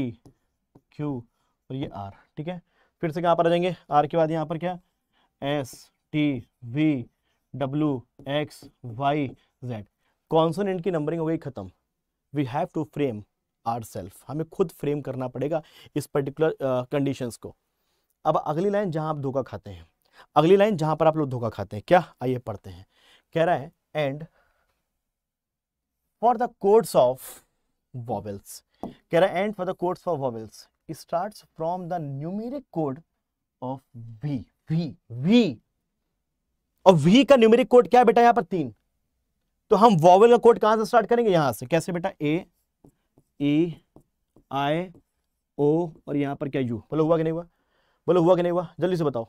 Q और ये आर ठीक है फिर से कहाँ पर आ जाएंगे आर के बाद यहाँ पर क्या S T V W X Y Z consonant की नंबरिंग हो गई खत्म we have to frame our self हमें खुद फ्रेम करना पड़ेगा इस पर्टिकुलर कंडीशंस uh, को अब अगली लाइन जहां आप धोखा खाते हैं अगली लाइन जहां पर आप लोग धोखा खाते हैं क्या आइए पढ़ते हैं कह रहा है and for the codes of vowels कह रहा है and for the codes of vowels start from the numeric code of v V V और वी का न्यूमेरिक कोड क्या है बेटा यहां पर तीन तो हम वॉवल का कोड कहां से स्टार्ट करेंगे यहां से कैसे बेटा ए ई आई ओ और यहां पर क्या यू बोलो हुआ कि नहीं हुआ बोलो हुआ कि नहीं हुआ जल्दी से बताओ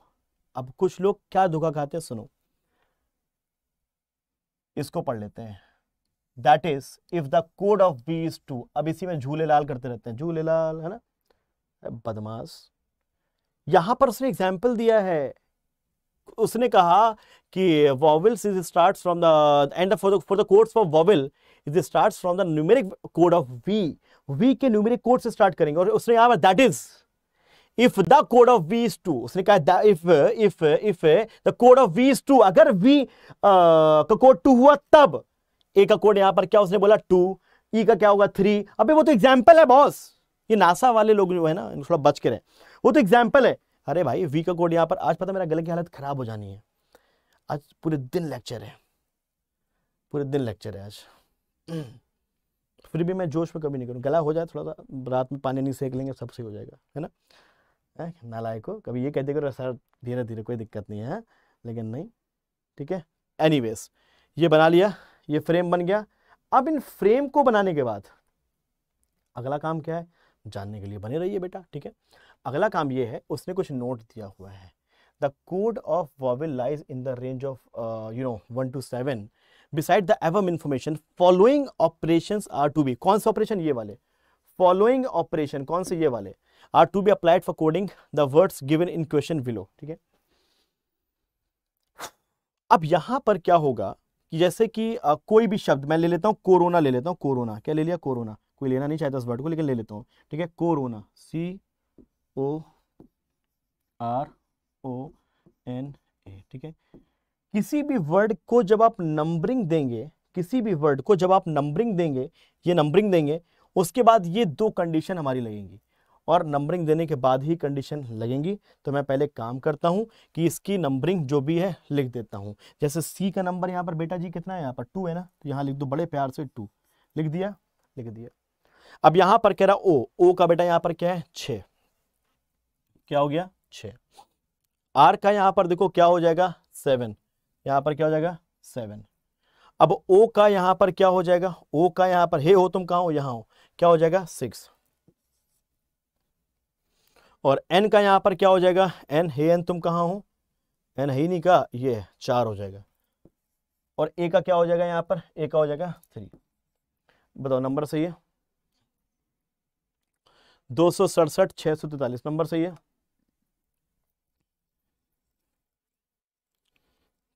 अब कुछ लोग क्या धोखा खाते हैं सुनो इसको पढ़ लेते हैं that is if the code of B is two अब इसी में झूले लाल करते रहते हैं झूले लाल है ना बदमाश यहां पर उसने एग्जाम्पल दिया है उसने कहा कि vowels is start from the end for the for the for vowel is start from the numeric code of V V के न्यूमेरिक कोड से स्टार्ट करेंगे और उसने पर that is if the code of V is two उसने कहा if if if the code of V is two अगर वी uh, का कोड टू हुआ तब ए का कोड यहां पर क्या उसने बोला टू ई e का क्या होगा थ्री अबे वो तो एग्जाम्पल है बॉस ये नासा वाले लोग जो है ना थोड़ा बच के रहे वो तो एग्जाम्पल है अरे भाई वी का कोड यहां पर आज पता मेरा गले की हालत खराब हो जानी है आज पूरे दिन लेक्चर है पूरे दिन लेक्चर है आज फिर भी मैं जोश में कभी नहीं करूँ गला हो जाए थोड़ा सा रात में पानी नहीं सेक लेंगे सब सही हो जाएगा है ना नालायक हो कभी ये कहते करो सर धीरे धीरे कोई दिक्कत नहीं है लेकिन नहीं ठीक है एनी ये बना लिया ये फ्रेम बन गया अब इन फ्रेम को बनाने के बाद अगला काम क्या है जानने के लिए बने रहिए बेटा ठीक है अगला काम ये है उसने कुछ नोट दिया हुआ है the code of vowel lies in the range of you know one to seven beside the above information following operation are to be कौन से ऑपरेशन ये वाले फॉलोइंग ऑपरेशन कौन से ये वाले are to be applied for coding the words given in question below ठीक है अब यहां पर क्या होगा कि जैसे कि आ, कोई भी शब्द मैं ले लेता हूं कोरोना ले लेता हूँ कोरोना क्या ले लिया कोरोना कोई लेना नहीं चाहता उस वर्ड को लेकिन ले लेता हूँ ठीक है corona C O R O N A ठीक है किसी भी वर्ड को जब आप नंबरिंग देंगे किसी भी वर्ड को जब आप नंबरिंग देंगे ये नंबरिंग देंगे उसके बाद ये दो कंडीशन हमारी लगेंगी और नंबरिंग देने के बाद ही कंडीशन लगेंगी तो मैं पहले काम करता हूँ कि इसकी नंबरिंग जो भी है लिख देता हूँ जैसे सी का नंबर यहाँ पर बेटा जी कितना है यहाँ पर टू है ना तो यहाँ लिख दो बड़े प्यार से टू लिख दिया लिख दिया अब यहाँ पर कह रहा ओ ओ का बेटा यहाँ पर क्या है छ क्या हो गया छ आर का यहाँ पर देखो क्या हो जाएगा सेवन यहाँ पर क्या हो जाएगा सेवन अब ओ का यहाँ पर क्या हो जाएगा ओ का यहाँ पर हे हो तुम कहा हो यहाँ हो क्या हो जाएगा सिक्स और एन का यहाँ पर क्या हो जाएगा एन हे एन तुम कहाँ हो एन ही नहीं का ये चार हो जाएगा और ए का क्या हो जाएगा यहाँ पर ए का हो जाएगा थ्री बताओ नंबर सही है दो सौ सड़सठ छः सौ तैतालीस नंबर सही है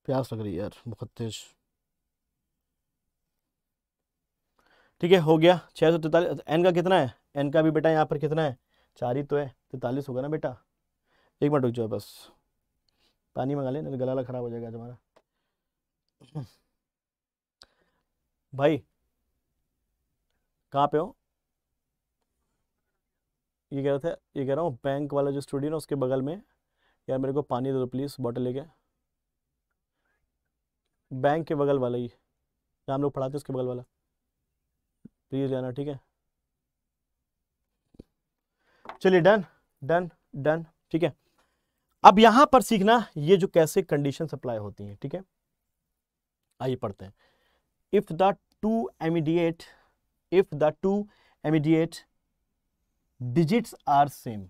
प्यास लग रही है यार बहुत तेज ठीक है हो गया छः सौ तैतालीस एन का कितना है एन का भी बेटा यहाँ पर कितना है चार ही तो है तैतालीस होगा ना बेटा एक मिनट रुक जाओ बस पानी मंगा ले नहीं तो गला ख़राब हो जाएगा तुम्हारा भाई कहाँ पे हो ये कह रहे थे ये कह रहा हूँ बैंक वाला जो स्टूडियो ना उसके बगल में यार मेरे को पानी दे दो प्लीज़ बॉटल लेके बैंक के बगल वाला ही जहाँ हम लोग पढ़ाते हैं उसके बगल वाला प्लीज़ लेना ठीक है चलिए डन डन डन ठीक है अब यहां पर सीखना ये जो कैसे कंडीशन अप्लाई होती है ठीक है आइए पढ़ते हैं if the two immediate if the two immediate digits are same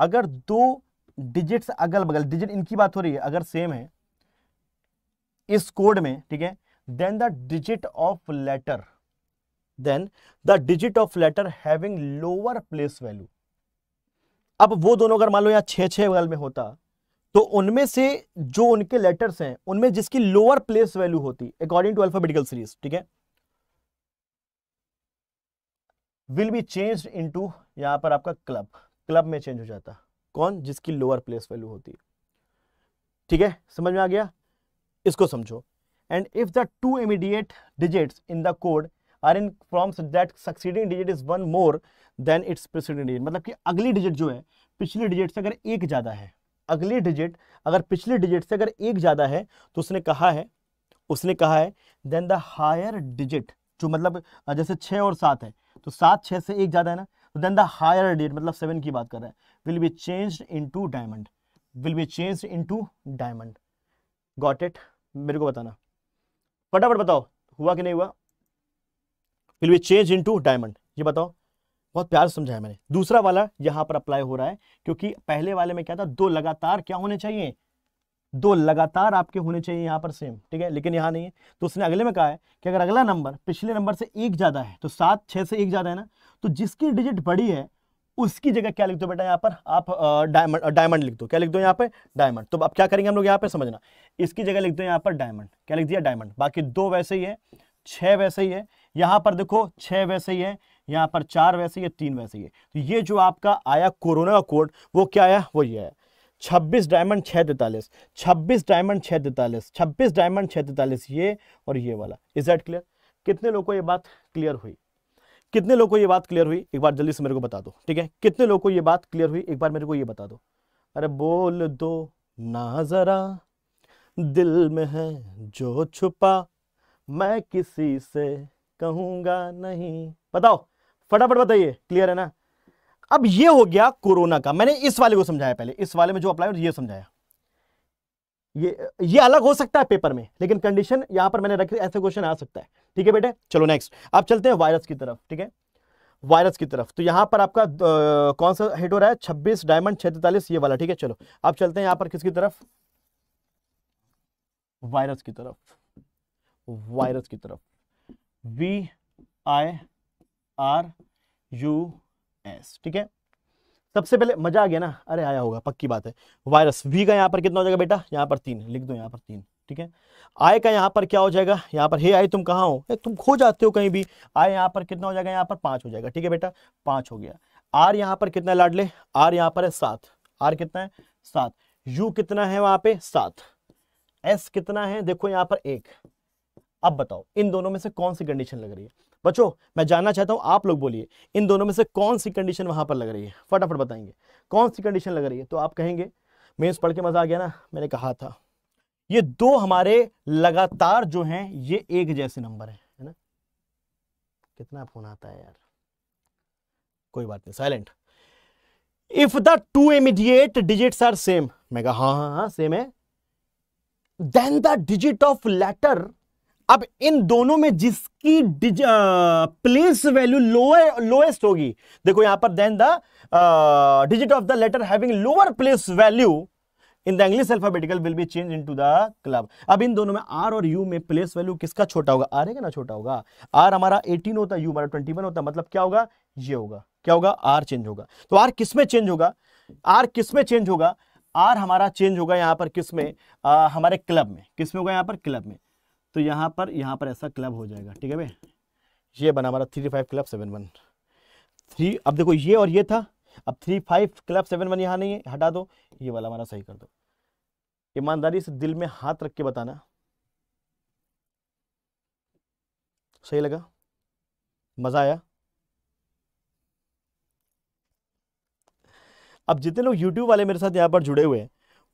अगर दो डिजिट्स अगल बगल डिजिट इनकी बात हो रही है अगर सेम है इस कोड में ठीक है then the digit of letter then the digit of letter having lower place value अब वो दोनों अगर मान लो यहाँ छः छः वाल में होता तो उनमें से जो उनके लेटर्स हैं उनमें जिसकी लोअर प्लेस वैल्यू होती अकॉर्डिंग टू अल्फाबेटिकल सीरीज ठीक है विल बी चेंज टू यहां पर आपका क्लब क्लब में चेंज हो जाता कौन जिसकी लोअर प्लेस वैल्यू होती है ठीक है समझ में आ गया इसको समझो and if the two immediate digit in the code are in from that succeeding digit is one more than its president digit मतलब कि अगली डिजिट जो है पिछले डिजिट से अगर एक ज़्यादा है अगली डिजिट अगर पिछले डिजिट से अगर एक ज़्यादा है तो उसने कहा है उसने कहा है देन द हायर डिजिट जो मतलब जैसे छ और सात है तो सात छः से एक ज़्यादा है ना तो देन द हायर डिजिट मतलब सेवन की बात कर रहा है will be change into diamond will be change into diamond got it मेरे को बताना फटाफट बताओ हुआ कि नहीं हुआ will be change into diamond ये बताओ बहुत प्यार समझाया मैंने दूसरा वाला यहाँ पर अप्लाई हो रहा है क्योंकि पहले वाले में क्या था दो लगातार क्या होने चाहिए दो लगातार आपके होने चाहिए यहाँ पर सेम ठीक है लेकिन यहाँ नहीं है तो उसने अगले में कहा है कि अगर अगला नंबर पिछले नंबर से एक ज़्यादा है तो सात छह से एक ज़्यादा है ना तो जिसकी डिजिट बड़ी है उसकी जगह क्या लिख दो बेटा यहाँ पर आप डायमंड डायमंड लिख दो क्या लिख दो यहाँ पर डायमंड तो अब क्या करेंगे हम लोग यहाँ पे समझना इसकी जगह लिख दो यहाँ पर डायमंड क्या लिख दिया डायमंड बाकी दो वैसे ही है छह वैसे ही है यहाँ पर देखो छह वैसे ही है यहाँ पर चार वैसे या तीन वैसे ये है तो ये जो आपका आया कोरोना का कोड वो क्या आया वो ये है छब्बीस डायमंड छः तैतालीस छब्बीस डायमंड छः तैतालीस छब्बीस डायमंड छः तैतालीस ये और ये वाला इज दैट क्लियर कितने लोगों को ये बात क्लियर हुई कितने लोग को ये बात क्लियर हुई एक बार जल्दी से मेरे को बता दो ठीक है कितने लोग को ये बात क्लियर हुई एक बार मेरे को ये बता दो अरे बोल दो ना जरा दिल में है जो छुपा मैं किसी से कहूँगा नहीं बताओ फटाफट बताइए क्लियर है ना अब ये हो गया कोरोना का मैंने इस वाले को समझाया पहले इस वाले में जो अप्लाई ये समझाया ये ये अलग हो सकता है पेपर में लेकिन कंडीशन यहां पर मैंने रखी ऐसे क्वेश्चन आ सकता है ठीक है बेटे चलो नेक्स्ट आप चलते हैं वायरस की तरफ ठीक है वायरस की तरफ तो यहां पर आपका आ, कौन सा हिट हो रहा है छब्बीस डायमंड छतालीस ये वाला ठीक है चलो आप चलते हैं यहां पर किसकी तरफ वायरस की तरफ वायरस की तरफ V I R U S ठीक है सबसे पहले मजा आ गया ना अरे आया होगा पक्की बात है वायरस वी का यहां पर कितना हो जाएगा बेटा यहां पर तीन लिख दो यहां पर तीन ठीक है आय का यहां पर क्या हो जाएगा यहां पर हे आय तुम कहां हो ए, तुम खो जाते हो कहीं भी आय यहां पर कितना हो जाएगा यहां पर पांच हो जाएगा ठीक है बेटा पांच हो गया आर यहां पर कितना लाडले आर यहां पर है सात आर कितना है सात यू कितना है वहां पे सात एस कितना है देखो यहां पर एक अब बताओ इन दोनों में से कौन सी कंडीशन लग रही है बच्चों मैं जानना चाहता हूं आप लोग बोलिए इन दोनों में से कौन सी कंडीशन वहां पर लग रही है फटाफट बताएंगे कौन सी कंडीशन लग रही है तो आप कहेंगे मेन्स पढ़ के मज़ा आ गया ना मैंने कहा था ये दो हमारे लगातार जो हैं ये एक जैसे नंबर है ना कितना फोन आता है यार कोई बात नहीं silent if the two immediate digit are same मैं कहा हाँ हाँ हाँ सेम है then the digit of letter अब इन दोनों में जिसकी प्लेस वैल्यू लोअर लोएस्ट होगी देखो यहां पर then the digit of the letter having lower place value in the English alphabetical will be change into the club अब इन दोनों में आर और यू में प्लेस वैल्यू किसका छोटा होगा आर है ना छोटा होगा आर हमारा एटीन होता है यू हमारा ट्वेंटी होता मतलब क्या होगा ये होगा क्या होगा आर चेंज होगा तो आर किसमें चेंज होगा आर किसमें चेंज होगा आर हमारा चेंज होगा यहां पर किसमें हमारे क्लब में किसमें होगा यहां पर क्लब में तो यहाँ पर यहाँ पर ऐसा क्लब हो जाएगा ठीक है भाई ये बना हमारा three five club seven one three अब देखो ये और ये था अब three five club seven one यहाँ नहीं है हटा दो ये वाला हमारा सही कर दो ईमानदारी से दिल में हाथ रख के बताना सही लगा मज़ा आया अब जितने लोग YouTube वाले मेरे साथ यहाँ पर जुड़े हुए हैं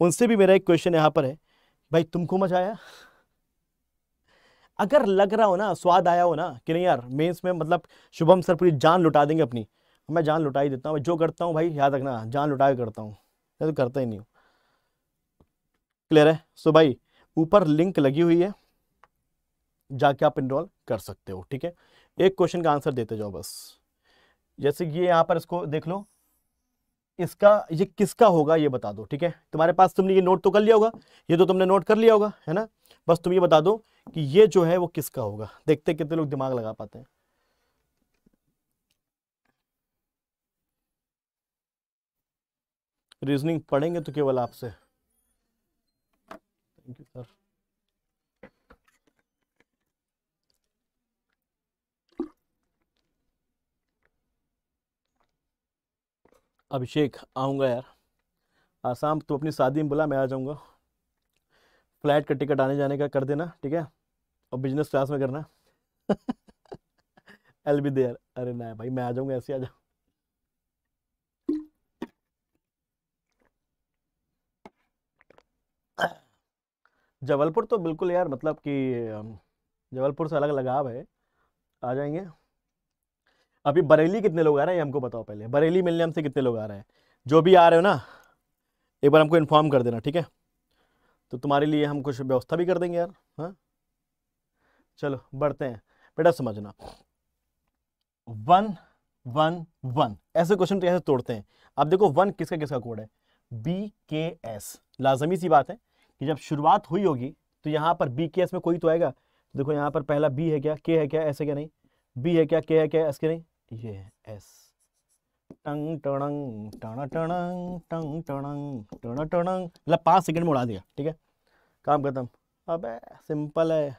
उनसे भी मेरा एक क्वेश्चन यहाँ पर है भाई तुमको मज़ा आया अगर लग रहा हो ना स्वाद आया हो ना कि नहीं यार मेंस में मतलब शुभम सर पूरी जान लुटा देंगे अपनी मैं जान लुटा ही देता हूँ जो करता हूँ भाई याद रखना जान लुटा के करता हूँ तो करता ही नहीं हूँ क्लियर है सो भाई ऊपर लिंक लगी हुई है जाके आप इनरोल कर सकते हो ठीक है एक क्वेश्चन का आंसर देते जाओ बस जैसे ये यहाँ पर इसको देख लो इसका ये किसका होगा ये बता दो ठीक है तुम्हारे पास तुमने ये नोट तो कर लिया होगा ये तो तुमने नोट कर लिया होगा है ना बस तुम ये बता दो कि ये जो है वो किसका होगा देखते कितने लोग दिमाग लगा पाते हैं रीजनिंग पढ़ेंगे तो केवल आपसे थैंक यू सर अभिषेक आऊँगा यार आसाम तो अपनी शादी में बुला मैं आ जाऊँगा फ्लाइट का टिकट आने जाने का कर देना ठीक है और बिजनेस क्लास में करना एल बी देर अरे ना भाई मैं आ जाऊँगा ऐसे आ जाऊँ जबलपुर तो बिल्कुल यार मतलब कि जबलपुर से अलग लगाव है आ जाएंगे अभी बरेली कितने लोग आ रहे हैं हमको बताओ पहले बरेली मिलने हमसे कितने लोग आ रहे हैं जो भी आ रहे हो ना एक बार हमको इन्फॉर्म कर देना ठीक है तो तुम्हारे लिए हम कुछ व्यवस्था भी कर देंगे यार हाँ चलो बढ़ते हैं बेटा समझना वन वन वन ऐसे क्वेश्चन कैसे तोड़ते हैं अब देखो वन किसका किसका कोड है बी के एस लाजमी सी बात है कि जब शुरुआत हुई होगी तो यहाँ पर बी के एस में कोई तो आएगा देखो यहाँ पर पहला बी है क्या के है क्या ऐसे क्या नहीं बी है क्या के है क्या एस के नहीं ये है एस टंग टणंग टण टणंग टंग टणंग टण टणंग मतलब पाँच सेकंड में उड़ा दिया ठीक है काम खत्म अबे सिंपल है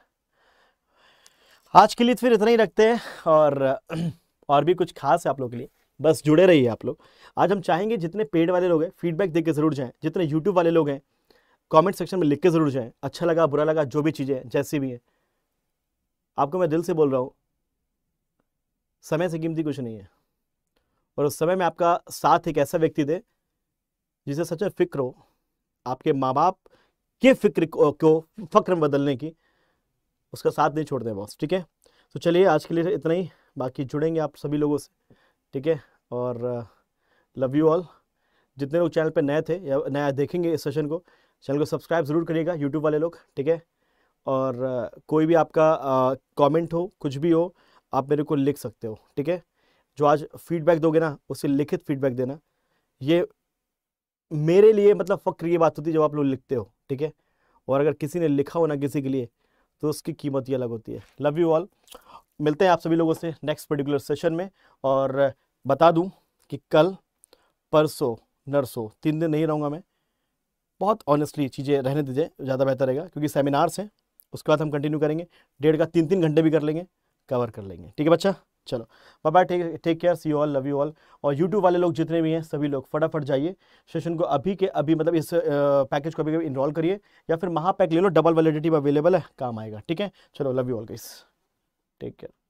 आज के लिए तो फिर इतना ही रखते हैं और और भी कुछ खास है आप लोग के लिए बस जुड़े रहिए आप लोग आज हम चाहेंगे जितने पेड वाले लोग हैं फीडबैक दे के ज़रूर जाएँ जितने यूट्यूब वाले लोग हैं कमेंट सेक्शन में लिख के ज़रूर जाएँ अच्छा लगा बुरा लगा जो भी चीज़ें जैसी भी हैं आपको मैं दिल से बोल रहा हूँ समय से कीमती कुछ नहीं है और उस समय में आपका साथ एक ऐसा व्यक्ति दे जिसे सच में फिक्र हो आपके माँ बाप के फिक्र को, फक्र में बदलने की उसका साथ नहीं छोड़ दें बॉस ठीक है तो चलिए आज के लिए इतना ही बाकी जुड़ेंगे आप सभी लोगों से ठीक है और लव यू ऑल जितने लोग चैनल पर नए थे या नया देखेंगे इस सेशन को चैनल को सब्सक्राइब ज़रूर करिएगा यूट्यूब वाले लोग ठीक है और कोई भी आपका कमेंट हो कुछ भी हो आप मेरे को लिख सकते हो ठीक है जो आज फीडबैक दोगे ना उसे लिखित फीडबैक देना ये मेरे लिए मतलब फ़क्र ये बात होती है जब आप लोग लिखते हो ठीक है और अगर किसी ने लिखा हो ना किसी के लिए तो उसकी कीमत ही अलग होती है लव यू ऑल मिलते हैं आप सभी लोगों से नेक्स्ट पर्टिकुलर सेशन में और बता दूं कि कल परसों नरसों तीन दिन नहीं रहूँगा मैं बहुत ऑनेस्टली चीज़ें रहने दीजिए ज़्यादा बेहतर रहेगा क्योंकि सेमिनार्स हैं उसके बाद हम कंटिन्यू करेंगे डेढ़ का तीन तीन घंटे भी कर लेंगे कवर कर लेंगे ठीक है बच्चा चलो bye take take care see you all love you all और यूट्यूब वाले लोग जितने भी हैं सभी लोग फटाफट जाइए सेशन को अभी के अभी मतलब इस पैकेज को अभी कभी इनरोल करिए या फिर महापैक ले लो डबल वैलिडिटी अवेलेबल है काम आएगा ठीक है चलो love you all guys take care